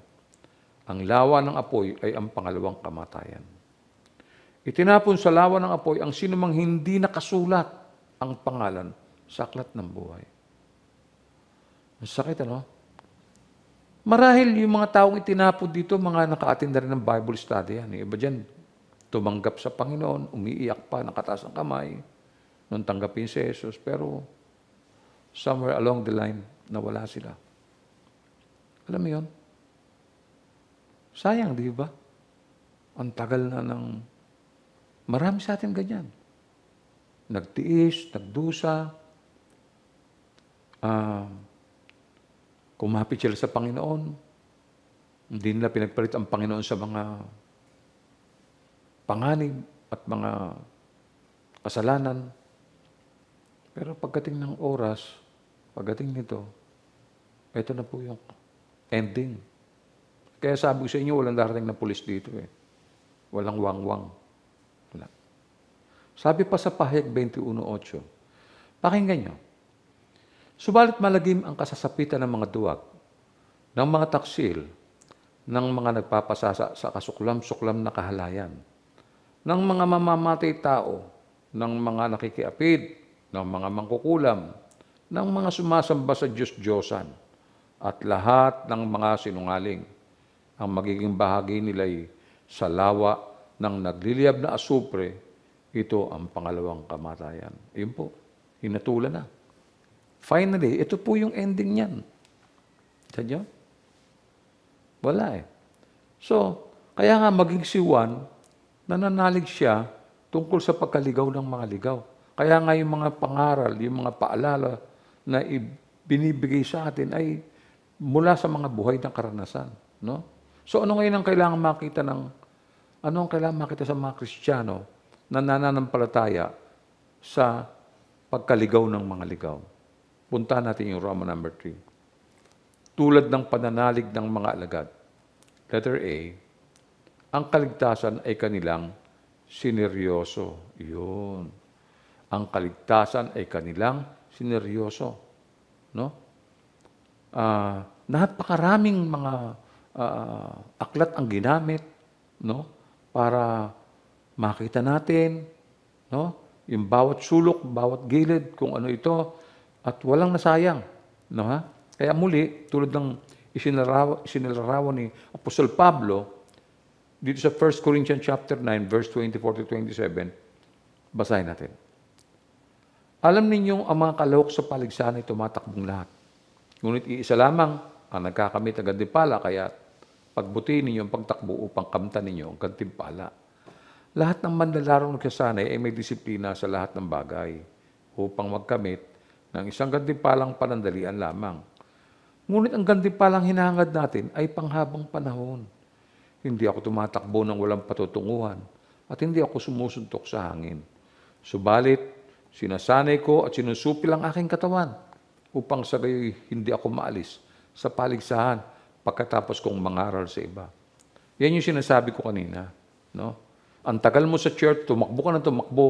Ang lawa ng apoy ay ang pangalawang kamatayan. Itinapon sa lawa ng apoy ang sinumang hindi nakasulat ang pangalan sa aklat ng buhay. Ang sakit, ano? Marahil yung mga taong itinapon dito, mga nakaatinda rin ng Bible study. ano Iba dyan, tumanggap sa Panginoon, umiiyak pa, nakataas ang kamay, nung tanggapin si Jesus, pero somewhere along the line, nawala sila. Alam mo yun? Sayang, di ba? Ang tagal na ng... Marami sa atin ganyan. Nagtiis, nagdusa, uh, kumapit sila sa Panginoon. Hindi nila pinagpalit ang Panginoon sa mga panganib at mga kasalanan. Pero pagdating ng oras, pagdating nito, ito na po yung ending. Kaya sabi ko sa inyo, walang darating na pulis dito eh. Walang wangwang. Wala. Sabi pa sa pahayag 21.8, pakinggan nyo, Subalit malagim ang kasasapitan ng mga duwag, ng mga taksil, ng mga nagpapasasa sa kasuklam-suklam na kahalayan, ng mga mamamatay tao, ng mga nakikiapid, ng mga mangkukulam, ng mga sumasamba sa Diyos-Diyosan, at lahat ng mga sinungaling ang magiging bahagi nila sa lawa ng nagliliyab na asupre, ito ang pangalawang kamatayan. Iyon po, hinatula na. Finally, ito po yung ending niyan. Sadyo? Wala eh. So, kaya nga maging si Juan, nananalig siya tungkol sa pagkaligaw ng mga ligaw. Kaya nga yung mga pangaral, yung mga paalala na ibinibigay sa atin ay mula sa mga buhay ng karanasan. No? So ano ngayon ang kailangan makita ng, ano ang kailangan makita sa mga Kristiyano na nananampalataya sa pagkaligaw ng mga ligaw? Punta natin yung Roma number 3. Tulad ng pananalig ng mga alagad. Letter A, ang kaligtasan ay kanilang sineryoso. Yun. Ang kaligtasan ay kanilang sineryoso. No? Uh, napakaraming mga uh, aklat ang ginamit no para makita natin no yung bawat sulok, bawat gilid kung ano ito at walang nasayang no ha kaya muli tulad ng isinilarawan, isinilarawan ni Apostol Pablo dito sa 1 Corinthians chapter 9 verse 24 to 27 basahin natin alam ninyong ang mga kalawak sa paligsahan ay tumatakbong lahat. Ngunit iisa lamang ang nagkakamit ng gandipala, kaya Pagbutihin ninyo ang pagtakbo upang kamtan ninyo ang gantimpala. Lahat ng ng nagsasanay ay may disiplina sa lahat ng bagay upang magkamit ng isang gantimpalang panandalian lamang. Ngunit ang gantimpalang hinahangad natin ay panghabang panahon. Hindi ako tumatakbo ng walang patutunguhan at hindi ako sumusuntok sa hangin. Subalit, sinasanay ko at sinusupil ang aking katawan upang sa hindi ako maalis sa paligsahan pagkatapos kong mangaral sa iba. Yan yung sinasabi ko kanina. No? Ang tagal mo sa church, tumakbo ka na tumakbo,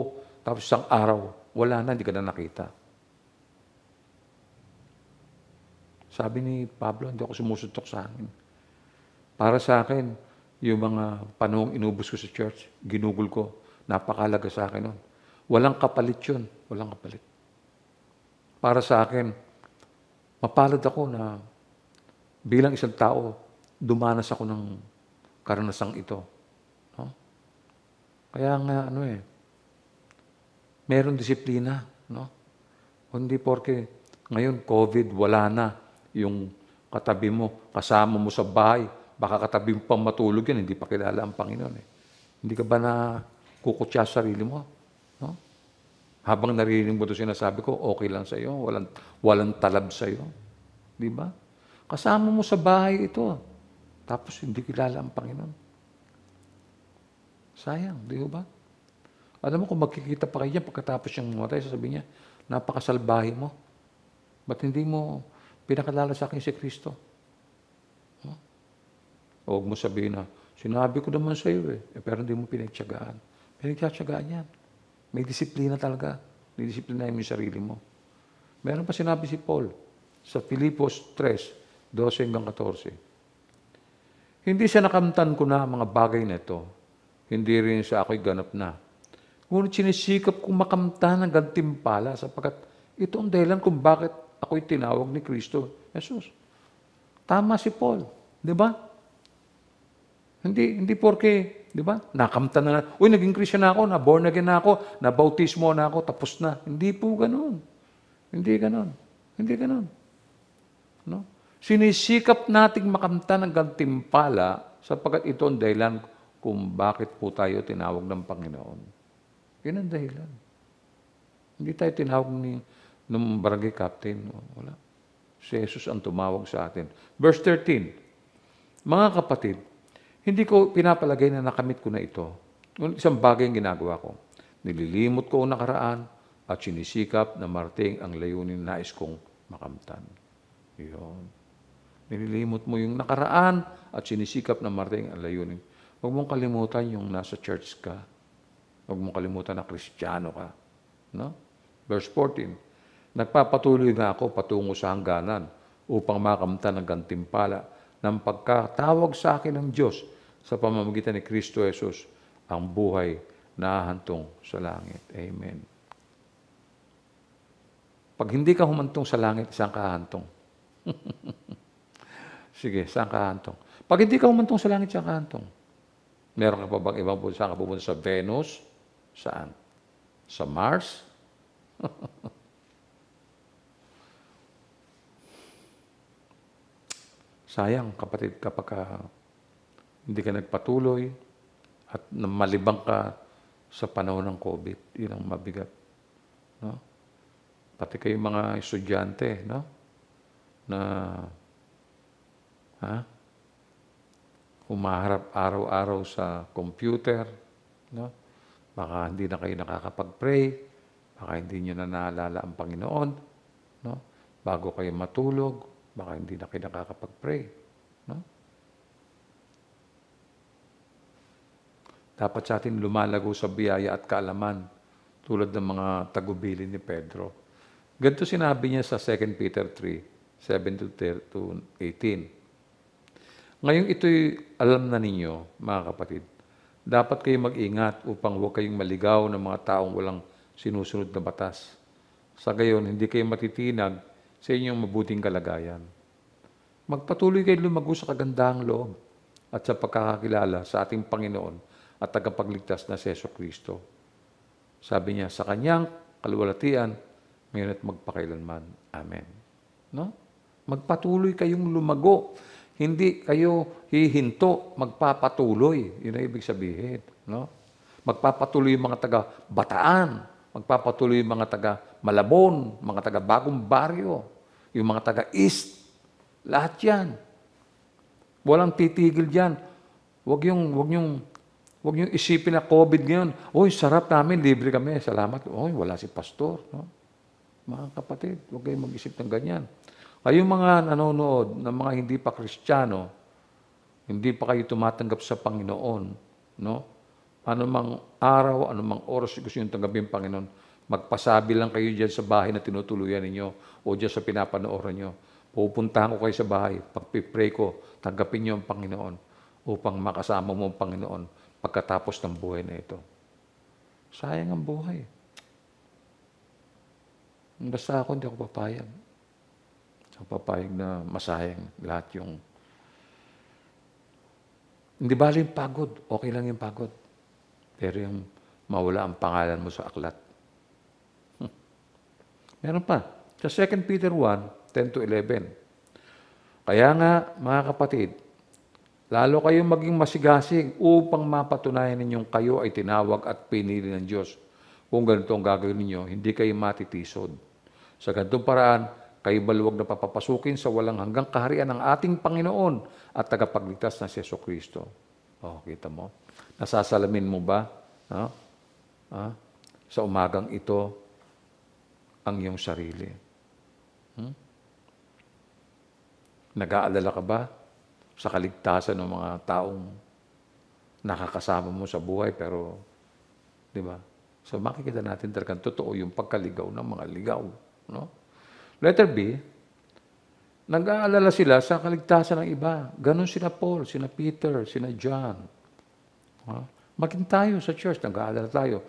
tapos isang araw, wala na, hindi ka na nakita. Sabi ni Pablo, hindi ako sumusuntok sa akin. Para sa akin, yung mga panahong inubos ko sa church, ginugol ko, napakalaga sa akin nun. Walang kapalit yun. Walang kapalit. Para sa akin, mapalad ako na bilang isang tao, dumanas ako ng karanasang ito. No? Kaya nga, ano eh, meron disiplina. No? Hindi porke ngayon COVID, wala na yung katabi mo, kasama mo sa bahay, baka katabi mo pang matulog yan, hindi pa kilala ang Panginoon. Eh. Hindi ka ba na kukutya sa sarili mo? No? Habang narinig mo ito sinasabi ko, okay lang sa iyo, walang, walang talab sa iyo. Di ba? Kasama mo sa bahay ito. Tapos hindi kilala ang Panginoon. Sayang, di ba? Alam mo kung magkikita pa kayo pagkatapos siyang mamatay, sasabihin niya, napakasalbahe mo. Ba't hindi mo pinakilala sa akin si Kristo? Huh? Huwag mo sabihin na, sinabi ko naman sa iyo eh, eh pero hindi mo pinagtsagaan. Pinagtsatsagaan yan. May disiplina talaga. Didisiplinahin mo yung sarili mo. Meron pa sinabi si Paul sa Filipos 3, 12 hanggang 14. Hindi siya nakamtan ko na mga bagay na ito. Hindi rin siya ako'y ganap na. Ngunit sinisikap kong makamtan ang gantimpala sapagkat ito ang dahilan kung bakit ako'y tinawag ni Kristo Jesus. Tama si Paul, di ba? Hindi, hindi porke, di ba? Nakamtan na, uy, naging Christian na ako, na-born again na ako, na-bautismo na ako, tapos na. Hindi po ganun. Hindi ganun. Hindi ganun. No? Sinisikap nating makamtan ang gantimpala sapagkat ito ang dahilan kung bakit po tayo tinawag ng Panginoon. Yun ang dahilan. Hindi tayo tinawag ni, ng barangay captain. Wala. Si Jesus ang tumawag sa atin. Verse 13, Mga kapatid, hindi ko pinapalagay na nakamit ko na ito. Isang bagay ang ginagawa ko. Nililimot ko ang nakaraan at sinisikap na marating ang layunin na nais kong makamtan. Yun. Nililimot mo yung nakaraan at sinisikap na marating ang layunin. Huwag mong kalimutan yung nasa church ka. Huwag mong kalimutan na kristyano ka. No? Verse 14, Nagpapatuloy na ako patungo sa hangganan upang makamtan ng gantimpala ng pagkatawag sa akin ng Diyos sa pamamagitan ni Kristo Jesus ang buhay na hahantong sa langit. Amen. Pag hindi ka humantong sa langit, isang kahantong. Sige, saan ka hantong? Pag hindi ka humantong sa langit, saan ka hantong? Meron ka pa bang ibang punta? Saan ka pupunta? Sa Venus? Saan? Sa Mars? Sayang, kapatid, kapag ka hindi ka nagpatuloy at malibang ka sa panahon ng COVID, yun ang mabigat. No? Pati kayong mga estudyante, no? na Ha? Humaharap araw-araw sa computer. No? Baka hindi na kayo nakakapag-pray. Baka hindi nyo na naalala ang Panginoon. No? Bago kayo matulog, baka hindi na kayo nakakapag-pray. No? Dapat sa atin lumalago sa biyaya at kaalaman tulad ng mga tagubilin ni Pedro. Ganito sinabi niya sa 2 Peter 3, 7 to 18. Ngayong ito'y alam na ninyo, mga kapatid, dapat kayong mag-ingat upang huwag kayong maligaw ng mga taong walang sinusunod na batas. Sa gayon, hindi kayo matitinag sa inyong mabuting kalagayan. Magpatuloy kayo lumago sa kagandahang loob at sa pagkakakilala sa ating Panginoon at tagapagligtas na Seso Kristo. Sabi niya, sa kanyang kalwalatian, ngayon at magpakailanman. Amen. No? Magpatuloy kayong lumago hindi kayo hihinto, magpapatuloy. Yun ang ibig sabihin. No? Magpapatuloy yung mga taga Bataan, magpapatuloy yung mga taga Malabon, mga taga Bagong Baryo, yung mga taga East. Lahat yan. Walang titigil dyan. Huwag yung, huwag yung, huwag yung isipin na COVID ngayon. Uy, sarap namin, libre kami, salamat. Uy, wala si pastor. No? Mga kapatid, huwag kayong mag-isip ng ganyan. Ay, ah, yung mga nanonood ng mga hindi pa Kristiyano, hindi pa kayo tumatanggap sa Panginoon, no? Anumang araw, anumang oras gusto nyo tanggapin Panginoon, magpasabi lang kayo diyan sa bahay na tinutuluyan ninyo o diyan sa pinapanood nyo. Pupuntahan ko kayo sa bahay, pagpipray ko, tanggapin niyo ang Panginoon upang makasama mo ang Panginoon pagkatapos ng buhay na ito. Sayang ang buhay. Basta ako, hindi ako papayag. So papayag na masayang lahat yung... Hindi ba yung pagod, okay lang yung pagod. Pero yung mawala ang pangalan mo sa aklat. Hmm. Meron pa. Sa 2 Peter 1, 10 to 11. Kaya nga, mga kapatid, lalo kayong maging masigasig upang mapatunayan ninyong kayo ay tinawag at pinili ng Diyos. Kung ganito ang gagawin ninyo, hindi kayo matitisod. Sa ganitong paraan, kayo baluwag na papapasukin sa walang hanggang kaharian ng ating Panginoon at tagapagligtas na si Yeso Kristo. Oh, kita mo? Nasasalamin mo ba ha? Ah, ha? sa umagang ito ang iyong sarili? Hmm? Nag-aalala ka ba sa kaligtasan ng mga taong nakakasama mo sa buhay pero, di ba? So makikita natin talagang totoo yung pagkaligaw ng mga ligaw. No? Letter B, nag-aalala sila sa kaligtasan ng iba. Ganon sina Paul, sina Peter, sina John. Ha? Maging tayo sa church, nag-aalala tayo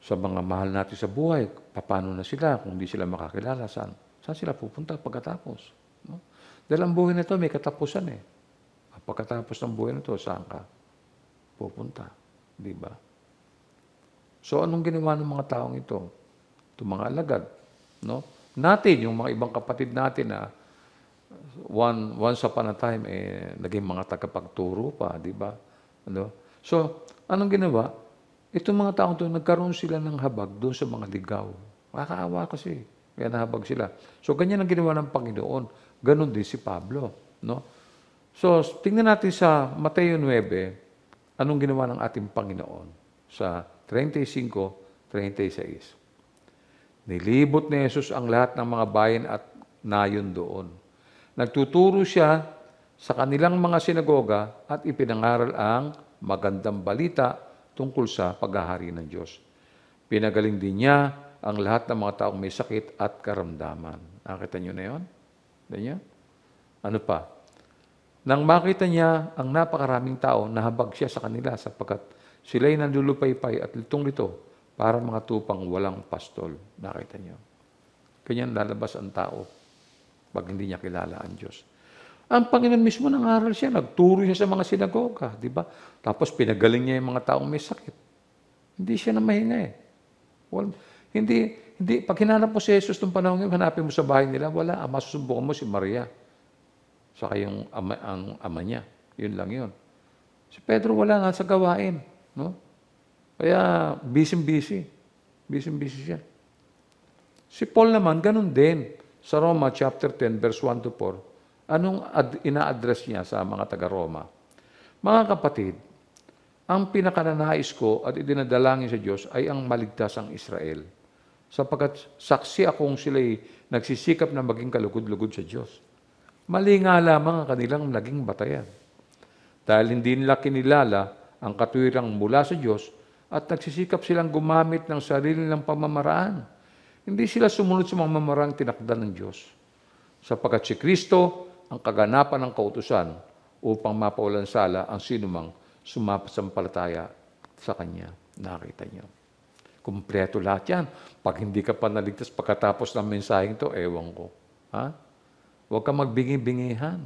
sa mga mahal natin sa buhay. Paano na sila kung hindi sila makakilala? Saan, saan sila pupunta pagkatapos? No? Dahil ang buhay na may katapusan eh. Pagkatapos ng buhay na saan ka pupunta? Di ba? So anong ginawa ng mga taong ito? Itong mga alagad, no? natin, yung mga ibang kapatid natin na one, once upon a time, eh, naging mga tagapagturo pa, di ba? Ano? So, anong ginawa? Itong mga taong to, nagkaroon sila ng habag doon sa mga ligaw. Nakakaawa kasi. Kaya nahabag sila. So, ganyan ang ginawa ng Panginoon. Ganon din si Pablo. No? So, tingnan natin sa Mateo 9, anong ginawa ng ating Panginoon sa 35, 36. Nilibot ni Jesus ang lahat ng mga bayan at nayon doon. Nagtuturo siya sa kanilang mga sinagoga at ipinangaral ang magandang balita tungkol sa paghahari ng Diyos. Pinagaling din niya ang lahat ng mga taong may sakit at karamdaman. Nakita niyo na yun? Ganyan? Ano pa? Nang makita niya ang napakaraming tao, nahabag siya sa kanila sapagkat sila'y nandulupay-pay at litong-lito para mga tupang walang pastol. Nakita niyo? Ganyan lalabas ang tao pag hindi niya kilala ang Diyos. Ang Panginoon mismo nang aral siya, nagturo siya sa mga sinagoga, di ba? Tapos pinagaling niya yung mga taong may sakit. Hindi siya na mahinga eh. Well, hindi, hindi, pag hinanap mo si Jesus ng panahon yun, hanapin mo sa bahay nila, wala, ang masusumbukan mo si Maria. Saka yung ama, ang ama niya. Yun lang yun. Si Pedro wala nga sa gawain. No? Kaya busy-busy. Busy-busy siya. Si Paul naman, ganun din. Sa Roma chapter 10, verse 1 to 4, anong ad- ina-address niya sa mga taga-Roma? Mga kapatid, ang pinakananais ko at idinadalangin sa Diyos ay ang maligtasang Israel sapagkat saksi akong sila'y nagsisikap na maging kalugod-lugod sa Diyos. Mali nga lamang ang kanilang naging batayan. Dahil hindi nila kinilala ang katwirang mula sa Diyos at nagsisikap silang gumamit ng sarili ng pamamaraan. Hindi sila sumunod sa mga mamarang tinakda ng Diyos. Sapagkat si Kristo ang kaganapan ng kautusan upang mapawalan sala ang sinumang sumapasampalataya sa Kanya. Nakita niyo. Kumpleto lahat yan. Pag hindi ka pa naligtas pagkatapos ng mensaheng to, ewan ko. Ha? Huwag kang magbingi-bingihan.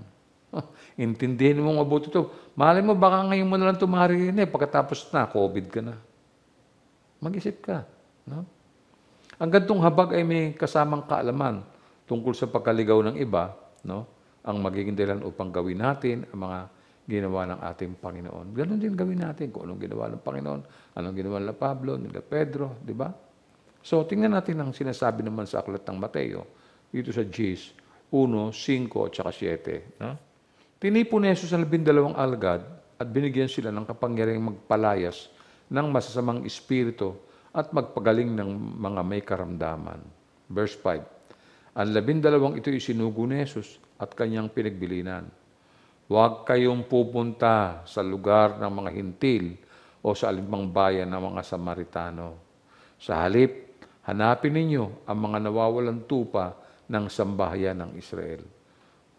Intindihin mo mabuti to. Malay mo, baka ngayon mo na lang tumarihin eh. Pagkatapos na, COVID ka na. Mag-isip ka. No? Ang gantong habag ay may kasamang kaalaman tungkol sa pagkaligaw ng iba, no? ang magiging dahilan upang gawin natin ang mga ginawa ng ating Panginoon. Ganon din gawin natin kung anong ginawa ng Panginoon, anong ginawa ng Pablo, nila Pedro, di ba? So, tingnan natin ang sinasabi naman sa aklat ng Mateo, dito sa Gs 1, 5, at 7. No? Tinipon ni Jesus ang labindalawang algad at binigyan sila ng kapangyarihang magpalayas ng masasamang espiritu at magpagaling ng mga may karamdaman. Verse 5, Ang labindalawang ito'y sinugo ni Jesus at kanyang pinagbilinan. Huwag kayong pupunta sa lugar ng mga hintil o sa alimbang bayan ng mga Samaritano. Sa halip, hanapin ninyo ang mga nawawalan tupa ng sambahayan ng Israel.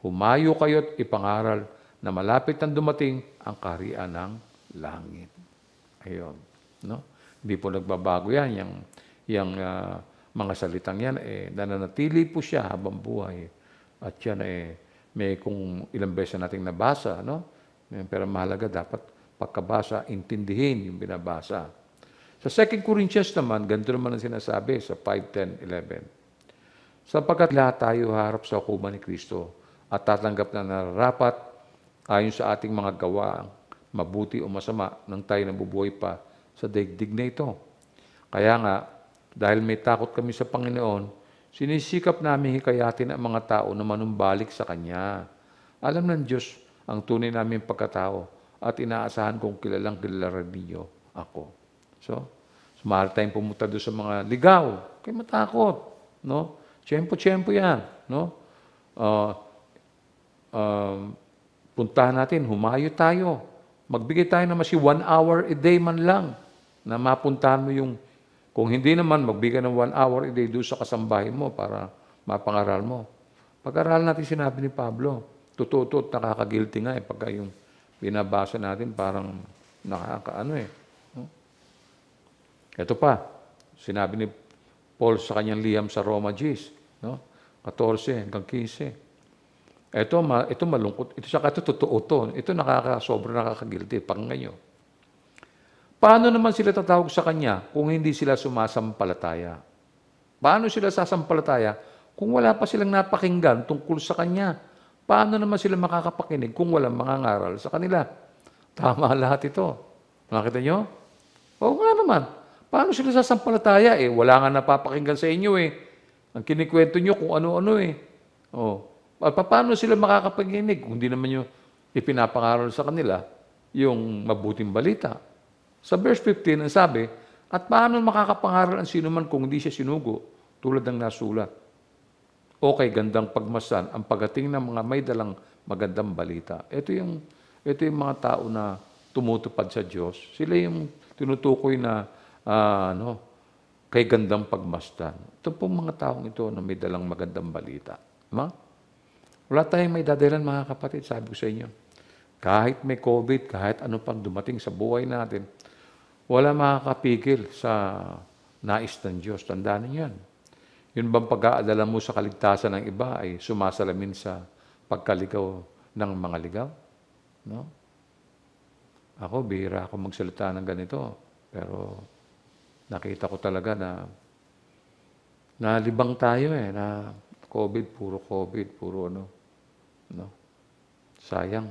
Humayo kayo't ipangaral na malapit ang dumating ang kaharian ng langit. Ayun, no? Hindi po nagbabago yan, yung, yung uh, mga salitang yan, eh, nananatili po siya habang buhay. At yan, eh, may kung ilang beses nating nabasa, no? Eh, pero mahalaga dapat pagkabasa, intindihin yung binabasa. Sa 2 Corinthians naman, ganito naman ang sinasabi sa 5, 10, 11. Sapagkat lahat tayo harap sa hukuman ni Kristo at tatanggap na narapat ayon sa ating mga gawa mabuti o masama nang tayo nabubuhay pa sa daigdig na ito. Kaya nga, dahil may takot kami sa Panginoon, sinisikap namin hikayatin ang mga tao na manumbalik sa Kanya. Alam ng Diyos ang tunay namin pagkatao at inaasahan kong kilalang kilala niyo ako. So, mahal tayong pumunta doon sa mga ligaw. Kaya matakot. No? Tiyempo-tiyempo yan. No? Uh, uh, puntahan natin, humayo tayo. Magbigay tayo na masi one hour a day man lang na mapuntahan mo yung, kung hindi naman, magbigay ng one hour a day doon sa kasambahay mo para mapangaral mo. Pag-aralan natin sinabi ni Pablo, totoo to, nakakagilty nga eh, pagka yung binabasa natin parang nakakaano eh. Ito pa, sinabi ni Paul sa kanyang liham sa Roma Gis, no? 14 hanggang 15. Ito, ma, ito malungkot. Ito siya totoo to. Ito nakaka, sobrang nakakagilty. Pangayo. Oh. Paano naman sila tatawag sa Kanya kung hindi sila sumasampalataya? Paano sila sasampalataya kung wala pa silang napakinggan tungkol sa Kanya? Paano naman sila makakapakinig kung walang mangangaral sa kanila? Tama lahat ito. Nakita nyo? Oo nga naman. Paano sila sasampalataya? Eh, wala nga napapakinggan sa inyo eh. Ang kinikwento nyo kung ano-ano eh. Oh, Paano sila makakapaginig kung di naman yung ipinapangaral sa kanila yung mabuting balita? Sa verse 15, ang sabi, At paano makakapangaral ang sinuman kung hindi siya sinugo tulad ng nasulat? Okay, gandang pagmasan ang pagating ng mga may dalang magandang balita. Ito yung, ito yung mga tao na tumutupad sa Diyos. Sila yung tinutukoy na uh, ano, kay gandang pagmasdan. Ito pong mga taong ito na may dalang magandang balita. Ma? Wala tayong may dadalan mga kapatid, sabi ko sa inyo. Kahit may COVID, kahit ano pang dumating sa buhay natin, wala makakapigil sa nais ng Diyos. Tandaan niyo yan. Yun bang pag-aadala mo sa kaligtasan ng iba ay sumasalamin sa pagkaligaw ng mga ligaw? No? Ako, bihira ako magsalita ng ganito. Pero nakita ko talaga na nalibang tayo eh, na COVID, puro COVID, puro ano. No? Sayang.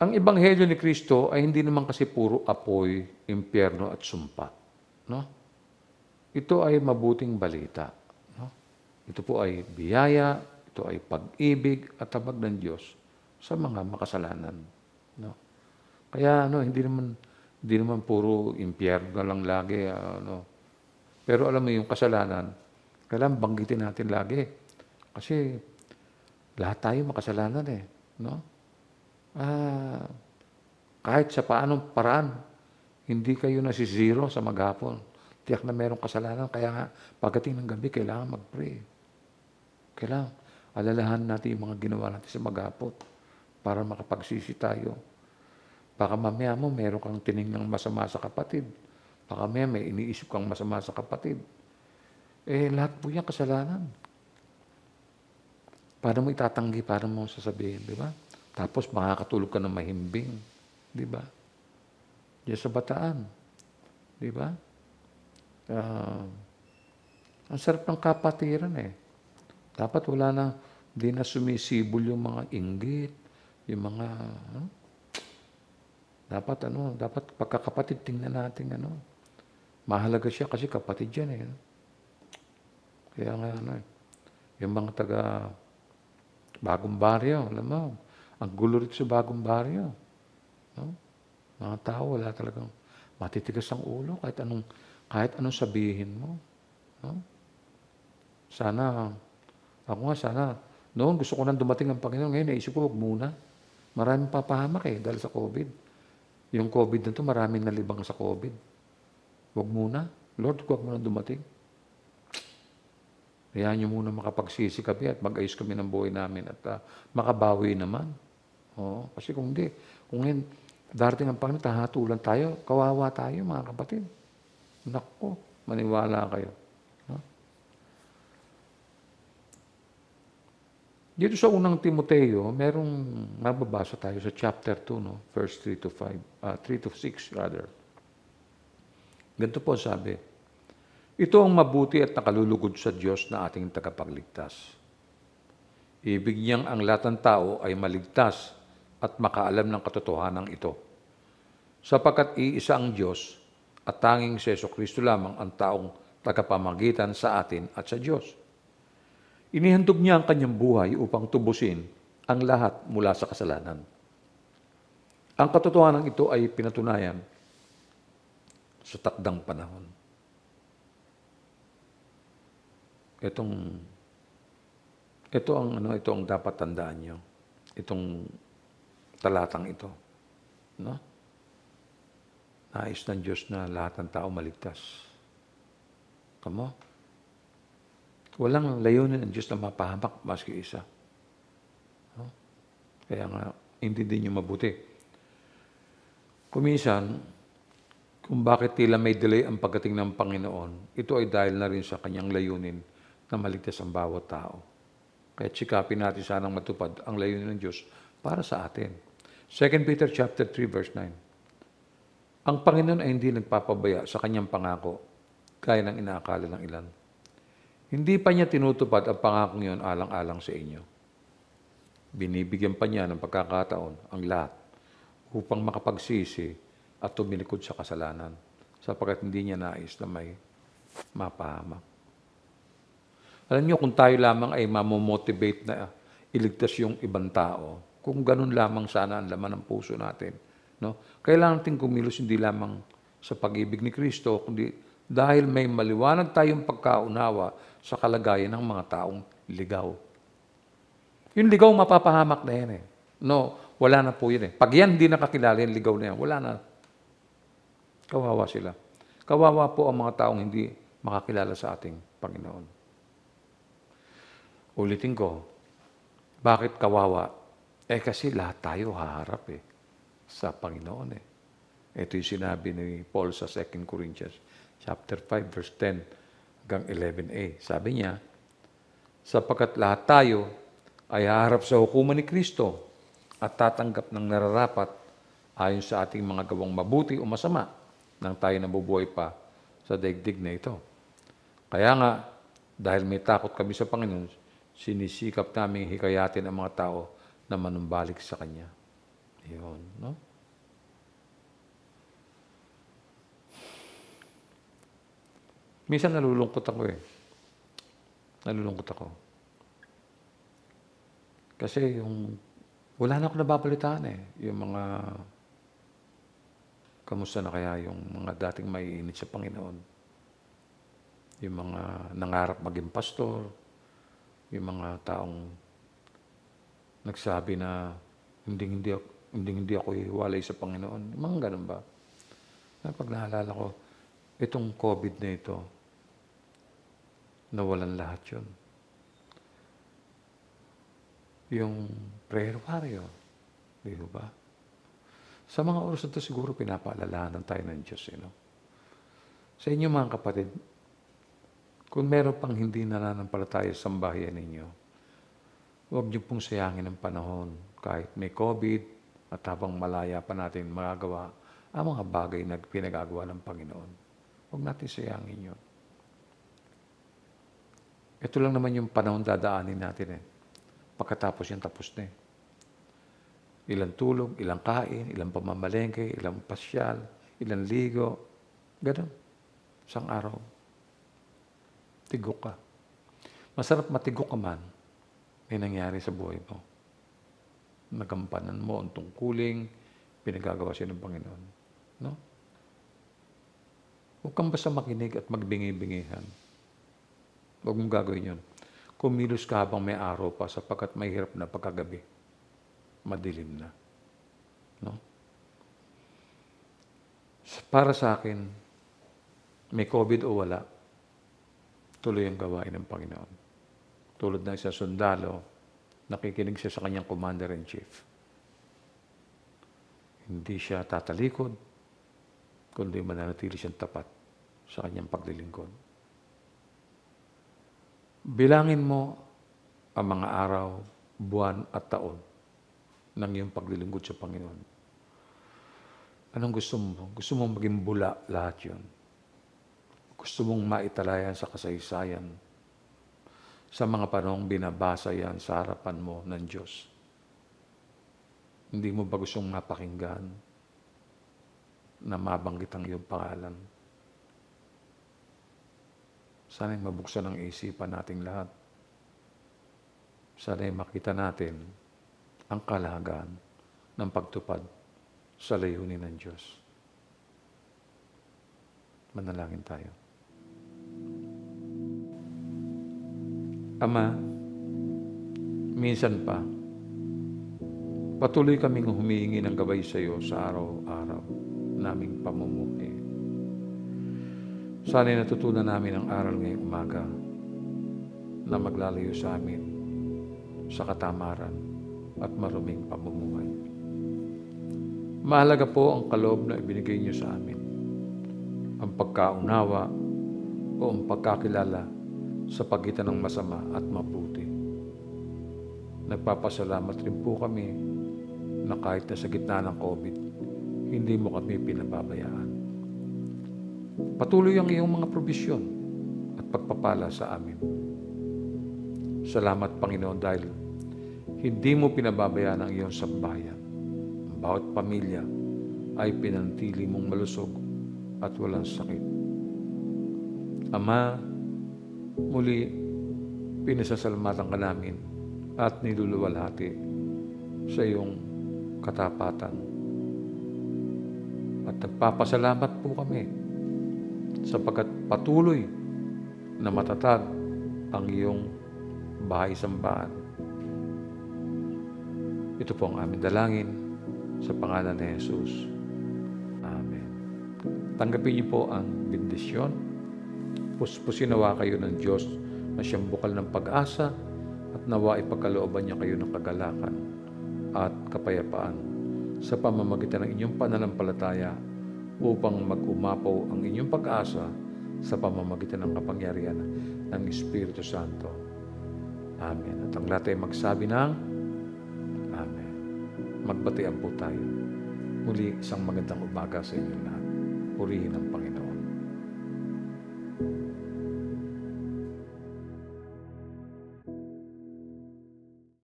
Ang ebanghelyo ni Kristo ay hindi naman kasi puro apoy, impyerno at sumpa. No? Ito ay mabuting balita. No? Ito po ay biyaya, ito ay pag-ibig at tabag ng Diyos sa mga makasalanan. No? Kaya ano, hindi naman hindi naman puro impyerno lang lagi ano. Pero alam mo yung kasalanan, kailangan banggitin natin lagi kasi lahat tayo makasalanan eh. No? Ah, kahit sa paanong paraan, hindi kayo nasi-zero sa maghapon. Tiyak na merong kasalanan. Kaya nga, pagdating ng gabi, kailangan mag-pray. Kailangan alalahan natin yung mga ginawa natin sa maghapon para makapagsisi tayo. Baka mamaya mo, meron kang tiningnan masama sa kapatid. Baka mamaya may iniisip kang masama sa kapatid. Eh, lahat po yan kasalanan. Para mo itatanggi? para mo sasabihin? Di ba? Tapos makakatulog ka ng mahimbing. Di ba? Diyan sa bataan. Di ba? Uh, ang sarap ng kapatiran eh. Dapat wala na, hindi na sumisibol yung mga inggit, yung mga, ano? Dapat ano, dapat pagkakapatid tingnan natin ano. Mahalaga siya kasi kapatid yan eh. Kaya nga ano eh, yung mga taga Bagong baryo, alam mo. Ang gulo rito sa bagong baryo. No? Mga tao, wala talagang matitigas ang ulo kahit anong, kahit anong sabihin mo. No? Sana, ako nga sana, noon gusto ko nang dumating ang Panginoon. Ngayon, naisip ko, huwag muna. Maraming papahamak eh, dahil sa COVID. Yung COVID na to, maraming nalibang sa COVID. Huwag muna. Lord, huwag mo dumating. Kaya nyo muna makapagsisi kami at mag-ayos kami ng buhay namin at uh, makabawi naman. Oh, Kasi kung hindi, kung hindi, darating ang Panginoon, tahatulan tayo, kawawa tayo mga kapatid. Nako, maniwala kayo. No? Dito sa unang Timoteo, merong mababasa tayo sa chapter 2, no? verse 3 to 5, uh, 3 to 6 rather. Ganito po sabi, ito ang mabuti at nakalulugod sa Diyos na ating tagapagligtas. Ibig niyang ang lahat ng tao ay maligtas at makaalam ng katotohanan ito. Sapagkat iisa ang Diyos at tanging si Kristo lamang ang taong tagapamagitan sa atin at sa Diyos. Inihantog niya ang kanyang buhay upang tubusin ang lahat mula sa kasalanan. Ang katotohanan ito ay pinatunayan sa takdang panahon. itong ito ang ano ito ang dapat tandaan niyo itong talatang ito no nais ng Diyos na lahat ng tao maligtas kamo walang layunin ng Diyos na mapahamak maski isa no? kaya nga intindihin niyo mabuti kuminsan kung bakit tila may delay ang pagdating ng Panginoon ito ay dahil na rin sa kanyang layunin na maligtas ang bawat tao. Kaya tsikapin natin sanang matupad ang layunin ng Diyos para sa atin. 2 Peter chapter 3 verse 9. Ang Panginoon ay hindi nagpapabaya sa kanyang pangako kaya ng inaakala ng ilan. Hindi pa niya tinutupad ang pangako yon alang-alang sa inyo. Binibigyan pa niya ng pagkakataon ang lahat upang makapagsisi at tumilikod sa kasalanan sapagkat hindi niya nais na may mapahamak. Alam niyo kung tayo lamang ay mamomotivate na iligtas yung ibang tao, kung ganun lamang sana ang laman ng puso natin. No? Kailangan natin kumilos hindi lamang sa pag-ibig ni Kristo, kundi dahil may maliwanag tayong pagkaunawa sa kalagayan ng mga taong ligaw. Yung ligaw, mapapahamak na yan eh. No, wala na po yun eh. Pag yan hindi nakakilala yung ligaw na yan, wala na. Kawawa sila. Kawawa po ang mga taong hindi makakilala sa ating Panginoon. Ulitin ko, bakit kawawa? Eh kasi lahat tayo haharap eh sa Panginoon eh. Ito yung sinabi ni Paul sa 2 Corinthians chapter 5 verse 10 hanggang 11a. Sabi niya, sapagkat lahat tayo ay haharap sa hukuman ni Kristo at tatanggap ng nararapat ayon sa ating mga gawang mabuti o masama nang tayo nabubuhay pa sa daigdig na ito. Kaya nga, dahil may takot kami sa Panginoon, sinisikap naming hikayatin ang mga tao na manumbalik sa Kanya. Yun, no? Minsan nalulungkot ako eh. Nalulungkot ako. Kasi yung wala na ako nababalitaan eh. Yung mga kamusta na kaya yung mga dating maiinit sa Panginoon. Yung mga nangarap maging pastor, yung mga taong nagsabi na hindi hindi ako, hindi, hindi ako iwalay sa Panginoon. Yung mga ganun ba? Na pag naalala ko, itong COVID na ito, nawalan lahat yun. Yung prayer warrior, di ba? Sa mga oras na ito, siguro pinapaalalahanan tayo ng Diyos. You eh, know? Sa inyo mga kapatid, kung meron pang hindi nananampalataya sa sambahayan ninyo, huwag niyo pong sayangin ang panahon. Kahit may COVID at habang malaya pa natin magagawa ang mga bagay na pinagagawa ng Panginoon. Huwag natin sayangin yun. Ito lang naman yung panahon dadaanin natin eh. Pagkatapos yan, tapos na eh. Ilang tulog, ilang kain, ilang pamamalengke, ilang pasyal, ilang ligo. Ganun. Isang araw tigok ka. Masarap matigok ka man, may nangyari sa buhay mo. Nagampanan mo ang tungkuling, pinagagawa siya ng Panginoon. No? Huwag kang basta makinig at magbingi-bingihan. Huwag mong gagawin yun. Kumilos ka habang may araw pa sapagkat may hirap na pagkagabi. Madilim na. No? Para sa akin, may COVID o wala, tuloy ang gawain ng Panginoon. Tulad ng isa sundalo, nakikinig siya sa kanyang commander-in-chief. Hindi siya tatalikod, kundi mananatili siyang tapat sa kanyang paglilingkod. Bilangin mo ang mga araw, buwan at taon ng iyong paglilingkod sa Panginoon. Anong gusto mo? Gusto mo maging bula lahat yun? gusto mong maitalayan sa kasaysayan. Sa mga panong binabasa yan sa harapan mo ng Diyos. Hindi mo ba gustong napakinggan na mabanggit ang iyong pangalan? Sana'y mabuksan ang isipan nating lahat. Sana'y makita natin ang kalagaan ng pagtupad sa layunin ng Diyos. Manalangin tayo. Ama, minsan pa, patuloy kaming humihingi ng gabay sa iyo sa araw-araw naming pamumuhi. Sana'y natutunan namin ang aral ngayong umaga na maglalayo sa amin sa katamaran at maruming pamumuhay. Mahalaga po ang kaloob na ibinigay niyo sa amin, ang pagkaunawa o ang pagkakilala sa pagitan ng masama at mabuti. Nagpapasalamat rin po kami na kahit na sa gitna ng COVID, hindi mo kami pinababayaan. Patuloy ang iyong mga probisyon at pagpapala sa amin. Salamat, Panginoon, dahil hindi mo pinababayaan ang iyong sambayan. Ang bawat pamilya ay pinantili mong malusog at walang sakit. Ama, Muli, pinasasalamatan ka namin at niluluwalhati sa iyong katapatan. At nagpapasalamat po kami sapagkat patuloy na matatag ang iyong bahay-sambahan. Ito po ang aming dalangin sa pangalan ni Jesus. Amen. Tanggapin niyo po ang bendisyon Puspusinawa kayo ng Diyos na siyang bukal ng pag-asa at nawa ipagkalooban niya kayo ng kagalakan at kapayapaan sa pamamagitan ng inyong pananampalataya upang mag-umapaw ang inyong pag-asa sa pamamagitan ng kapangyarihan ng Espiritu Santo. Amen. At ang lahat ay magsabi ng Amen. Magbatian po tayo. Muli, isang magandang umaga sa inyo lahat. Purihin ang Panginoon.